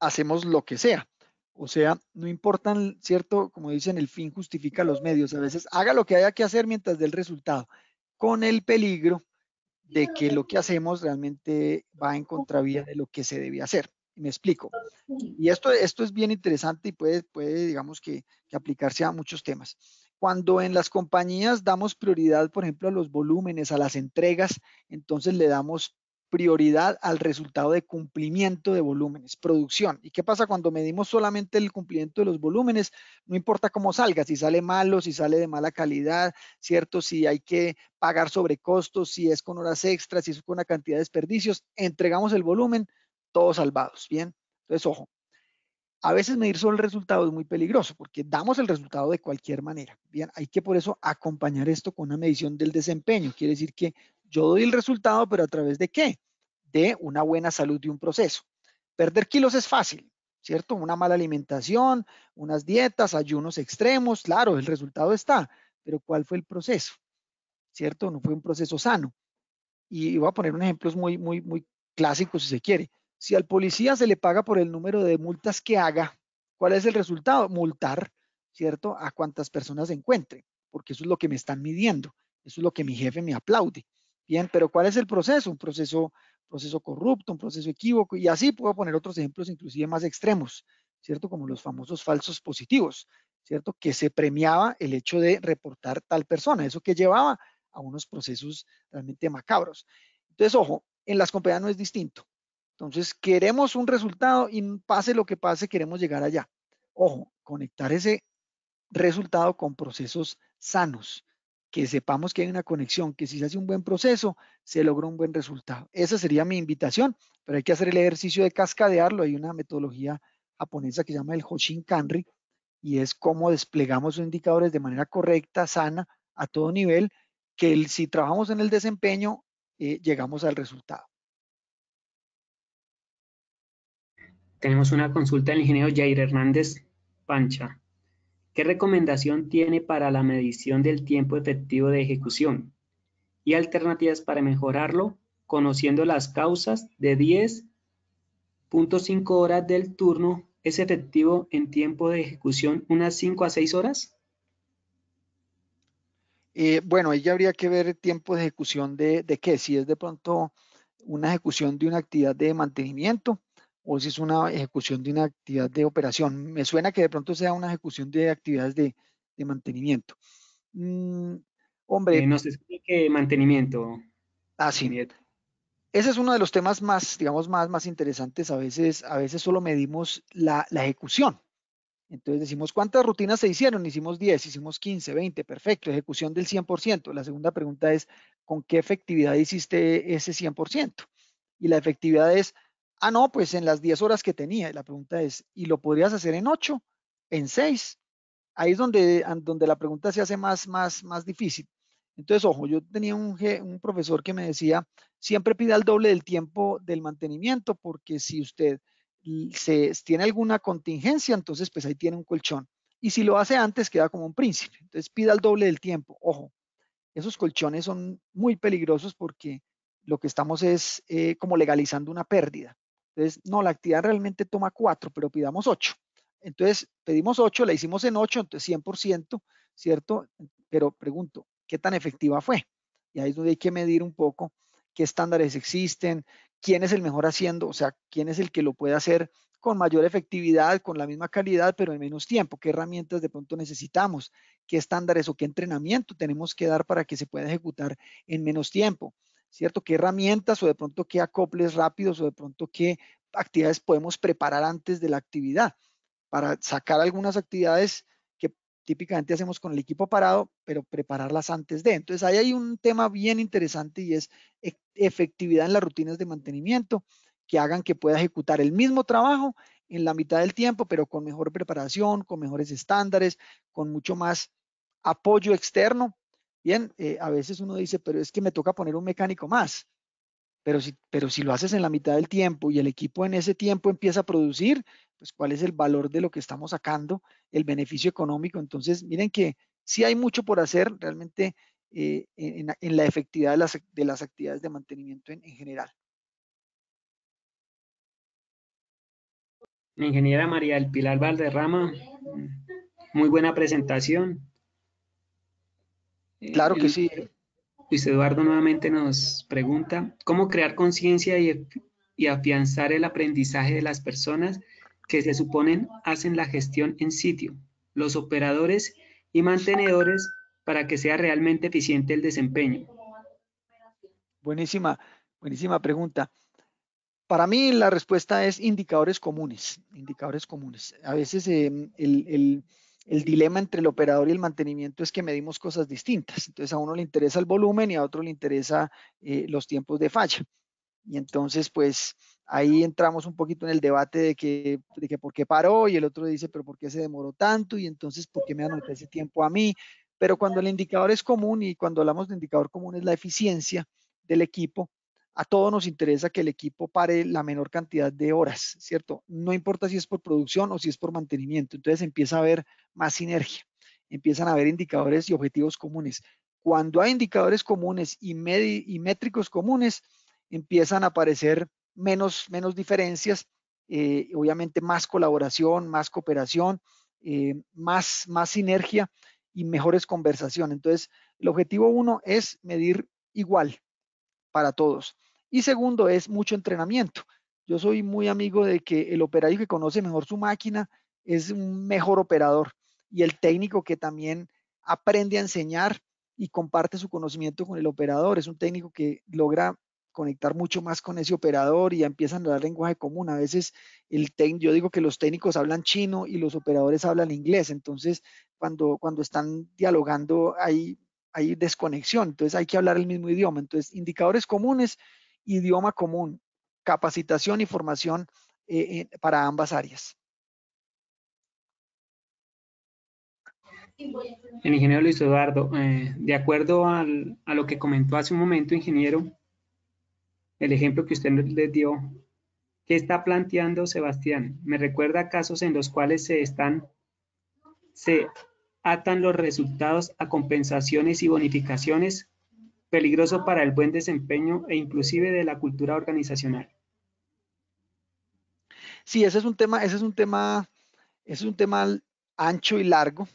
hacemos lo que sea. O sea, no importan, ¿cierto? Como dicen, el fin justifica los medios. A veces haga lo que haya que hacer mientras dé el resultado, con el peligro de que lo que hacemos realmente va en contravía de lo que se debía hacer. Me explico. Y esto, esto es bien interesante y puede, puede digamos, que aplicarse a muchos temas. Cuando en las compañías damos prioridad, por ejemplo, a los volúmenes, a las entregas, entonces le damos prioridad al resultado de cumplimiento de volúmenes, producción. ¿Y qué pasa cuando medimos solamente el cumplimiento de los volúmenes? No importa cómo salga, si sale malo, si sale de mala calidad, ¿cierto? Si hay que pagar sobrecostos, si es con horas extras, si es con una cantidad de desperdicios, entregamos el volumen, todos salvados, ¿bien? Entonces, ojo, a veces medir solo el resultado es muy peligroso porque damos el resultado de cualquier manera. Bien, hay que por eso acompañar esto con una medición del desempeño. Quiere decir que yo doy el resultado, pero a través de qué? De una buena salud de un proceso. Perder kilos es fácil, ¿cierto? Una mala alimentación, unas dietas, ayunos extremos, claro, el resultado está, pero ¿cuál fue el proceso? ¿Cierto? No fue un proceso sano. Y voy a poner un ejemplo, muy, muy, muy clásico, si se quiere. Si al policía se le paga por el número de multas que haga, ¿cuál es el resultado? Multar, ¿cierto? A cuántas personas se porque eso es lo que me están midiendo, eso es lo que mi jefe me aplaude. Bien, pero ¿cuál es el proceso? Un proceso, proceso corrupto, un proceso equívoco, y así puedo poner otros ejemplos inclusive más extremos, ¿cierto? Como los famosos falsos positivos, ¿cierto? Que se premiaba el hecho de reportar tal persona, eso que llevaba a unos procesos realmente macabros. Entonces, ojo, en las compañías no es distinto. Entonces, queremos un resultado y pase lo que pase, queremos llegar allá. Ojo, conectar ese resultado con procesos sanos, que sepamos que hay una conexión, que si se hace un buen proceso, se logra un buen resultado. Esa sería mi invitación, pero hay que hacer el ejercicio de cascadearlo. Hay una metodología japonesa que se llama el Hoshin Kanri y es cómo desplegamos los indicadores de manera correcta, sana, a todo nivel, que si trabajamos en el desempeño, eh, llegamos al resultado. Tenemos una consulta del ingeniero Jair Hernández Pancha. ¿Qué recomendación tiene para la medición del tiempo efectivo de ejecución? ¿Y alternativas para mejorarlo? Conociendo las causas de 10.5 horas del turno, ¿es efectivo en tiempo de ejecución unas 5 a 6 horas? Eh, bueno, ahí ya habría que ver el tiempo de ejecución de, de qué, si es de pronto una ejecución de una actividad de mantenimiento o si es una ejecución de una actividad de operación. Me suena que de pronto sea una ejecución de actividades de, mantenimiento. Mm, hombre. Eh, no sé mantenimiento. Ah, sí. Ese es uno de los temas más, digamos, más, más interesantes. A veces, a veces solo medimos la, la ejecución. Entonces decimos, ¿cuántas rutinas se hicieron? Hicimos 10, hicimos 15, 20, perfecto, ejecución del 100%. La segunda pregunta es, ¿con qué efectividad hiciste ese 100%? Y la efectividad es Ah, no, pues en las 10 horas que tenía. La pregunta es, ¿y lo podrías hacer en 8? ¿En 6? Ahí es donde, donde la pregunta se hace más, más, más difícil. Entonces, ojo, yo tenía un, un profesor que me decía, siempre pida el doble del tiempo del mantenimiento, porque si usted se, tiene alguna contingencia, entonces pues ahí tiene un colchón. Y si lo hace antes, queda como un príncipe. Entonces, pida el doble del tiempo. Ojo, esos colchones son muy peligrosos porque lo que estamos es eh, como legalizando una pérdida. Entonces, no, la actividad realmente toma cuatro, pero pidamos ocho. Entonces, pedimos ocho, la hicimos en ocho, entonces 100%, ¿cierto? Pero pregunto, ¿qué tan efectiva fue? Y ahí es donde hay que medir un poco qué estándares existen, quién es el mejor haciendo, o sea, quién es el que lo puede hacer con mayor efectividad, con la misma calidad, pero en menos tiempo, qué herramientas de pronto necesitamos, qué estándares o qué entrenamiento tenemos que dar para que se pueda ejecutar en menos tiempo. ¿cierto? ¿Qué herramientas o de pronto qué acoples rápidos o de pronto qué actividades podemos preparar antes de la actividad para sacar algunas actividades que típicamente hacemos con el equipo parado, pero prepararlas antes de. Entonces, ahí hay un tema bien interesante y es e-, efectividad en las rutinas de mantenimiento que hagan que pueda ejecutar el mismo trabajo en la mitad del tiempo, pero con mejor preparación, con mejores estándares, con mucho más apoyo externo Bien, eh, a veces uno dice, pero es que me toca poner un mecánico más. Pero si, pero si lo haces en la mitad del tiempo y el equipo en ese tiempo empieza a producir, pues cuál es el valor de lo que estamos sacando, el beneficio económico. Entonces, miren que sí hay mucho por hacer realmente eh, en, la efectividad de las, actividades de mantenimiento en, general. ingeniera María del Pilar Valderrama, muy buena presentación. Claro que sí. Luis Eduardo nuevamente nos pregunta, ¿cómo crear conciencia y, afianzar el aprendizaje de las personas que se suponen hacen la gestión en sitio, los operadores y mantenedores para que sea realmente eficiente el desempeño? Buenísima, buenísima pregunta. Para mí la respuesta es indicadores comunes, indicadores comunes. A veces em, el el dilema entre el operador y el mantenimiento es que medimos cosas distintas. Entonces a uno le interesa el volumen y a otro le interesa eh, los tiempos de falla. Y entonces pues ahí entramos un poquito en el debate de que, de que por qué paró y el otro dice, pero por qué se demoró tanto y entonces por qué me anoté ese tiempo a mí. Pero cuando el indicador es común y cuando hablamos de indicador común es la eficiencia del equipo, a todos nos interesa que el equipo pare la menor cantidad de horas, ¿cierto? No importa si es por producción o si es por mantenimiento. Entonces empieza a haber más sinergia, empiezan a haber indicadores y objetivos comunes. Cuando hay indicadores comunes y, métricos comunes, empiezan a aparecer menos, menos diferencias, eh, obviamente más colaboración, más cooperación, eh, más, más sinergia y mejores conversaciones. Entonces, el objetivo uno es medir igual para todos. Y segundo es mucho entrenamiento. Yo soy muy amigo de que el operario que conoce mejor su máquina es un mejor operador y el técnico que también aprende a enseñar y comparte su conocimiento con el operador. Es un técnico que logra conectar mucho más con ese operador y ya empiezan a dar lenguaje común. A veces el yo digo que los técnicos hablan chino y los operadores hablan inglés, entonces cuando, cuando están dialogando hay, hay desconexión, entonces hay que hablar el mismo idioma. Entonces, indicadores comunes idioma común, capacitación y formación eh, para ambas áreas. El ingeniero Luis Eduardo, eh, de acuerdo a lo que comentó hace un momento, ingeniero, el ejemplo que usted le dio, ¿qué está planteando Sebastián? Me recuerda casos en los cuales se están, se atan los resultados a compensaciones y bonificaciones peligroso para el buen desempeño e inclusive de la cultura organizacional. Sí, ese es un tema, ese es un tema, es un tema ancho y largo,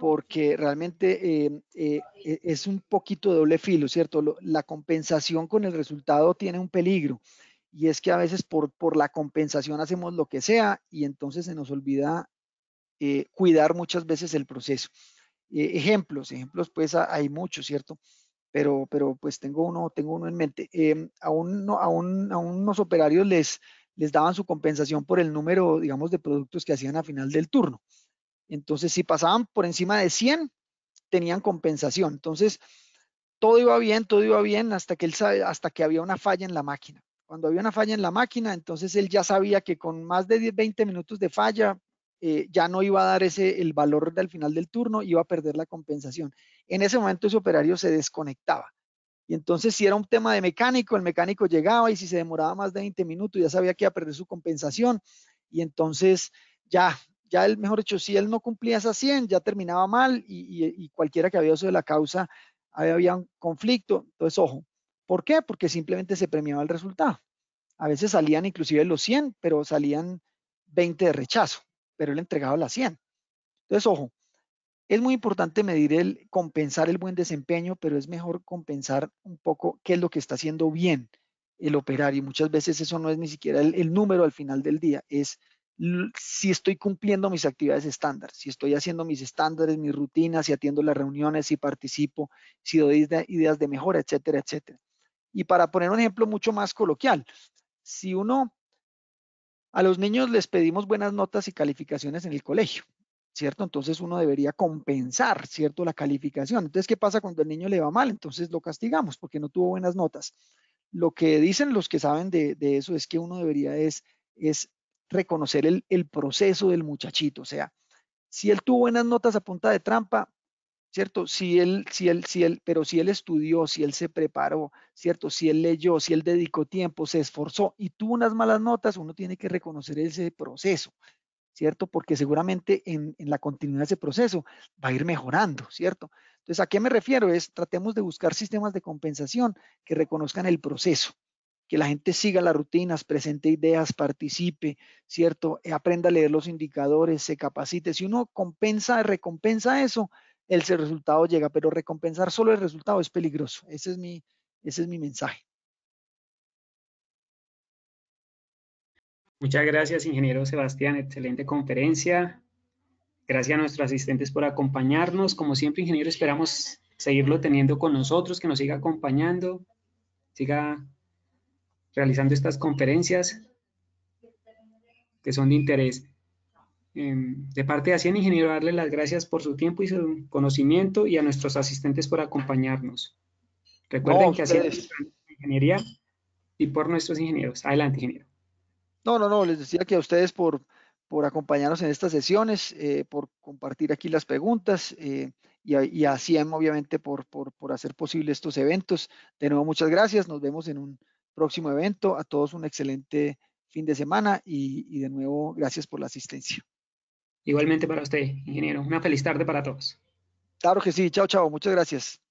porque realmente em, eh, e-, e-, es un poquito de doble filo, ¿cierto? La compensación con el resultado tiene un peligro y es que a veces por, por la compensación hacemos lo que sea y entonces se nos olvida eh, cuidar muchas veces el proceso. Eh, ejemplos, ejemplos pues hay muchos, ¿cierto? pero, pero pues tengo uno, tengo uno en mente. Eh, a, a, unos operarios les, les daban su compensación por el número, digamos, de productos que hacían a final del turno. Entonces, si pasaban por encima de 100, tenían compensación. Entonces, todo iba bien, todo iba bien hasta que él sabe, hasta que había una falla en la máquina. Cuando había una falla en la máquina, entonces él ya sabía que con más de 20 minutos de falla eh, ya no iba a dar ese el valor del final del turno, iba a perder la compensación. En ese momento ese operario se desconectaba. Y entonces si era un tema de mecánico, el mecánico llegaba y si se demoraba más de 20 minutos ya sabía que iba a perder su compensación. Y entonces ya, ya el mejor hecho, si él no cumplía esa 100, ya terminaba mal y, cualquiera que había de la causa, había, había un conflicto. Entonces, ojo, ¿por qué? Porque simplemente se premiaba el resultado. A veces salían inclusive los 100, pero salían 20 de rechazo pero él entregado las 100. Entonces, ojo, es muy importante medir el, compensar el buen desempeño, pero es mejor compensar un poco qué es lo que está haciendo bien el operario. Muchas veces eso no es ni siquiera el, el número al final del día, es si estoy cumpliendo mis actividades estándar, si estoy haciendo mis estándares, mis rutinas, si atiendo las reuniones, si participo, si doy ideas de mejora, etcétera, etcétera. Y para poner un ejemplo mucho más coloquial, si uno a los niños les pedimos buenas notas y calificaciones en el colegio, ¿cierto? Entonces uno debería compensar, ¿cierto? La calificación. Entonces, ¿qué pasa cuando el niño le va mal? Entonces lo castigamos porque no tuvo buenas notas. Lo que dicen los que saben de, eso es que uno debería es, es reconocer el, el proceso del muchachito, o sea, si él tuvo buenas notas a punta de trampa, ¿cierto? Si él, si él, si él, pero si él estudió, si él se preparó, ¿cierto? Si él leyó, si él dedicó tiempo, se esforzó y tuvo unas malas notas, uno tiene que reconocer ese proceso, ¿cierto? Porque seguramente en, en la continuidad de ese proceso va a ir mejorando, ¿cierto? Entonces, ¿a qué me refiero? Es tratemos de buscar sistemas de compensación que reconozcan el proceso, que la gente siga las rutinas, presente ideas, participe, ¿cierto? Eh, aprenda a leer los indicadores, se capacite. Si uno compensa, recompensa eso, el resultado llega, pero recompensar solo el resultado es peligroso. Ese es mi, ese es mi mensaje. Muchas gracias, ingeniero Sebastián. Excelente conferencia. Gracias a nuestros asistentes por acompañarnos. Como siempre, ingeniero, esperamos seguirlo teniendo con nosotros, que nos siga acompañando, siga realizando estas conferencias que son de interés. Em, de parte de Hacienda Ingeniero, darle las gracias por su tiempo y su conocimiento y a nuestros asistentes por acompañarnos. Recuerden que Hacienda es ingeniería y por nuestros ingenieros. Adelante, ingeniero. No, no, no, les decía que a ustedes por, por acompañarnos en estas sesiones, eh, por compartir aquí las preguntas eh, y, a, y obviamente, por, por, hacer posible estos eventos. De nuevo, muchas gracias. Nos vemos en un próximo evento. A todos un excelente fin de semana y de nuevo, gracias por la asistencia. Igualmente para usted, ingeniero. Una feliz tarde para todos. Claro que sí. Chao, chao. Muchas gracias.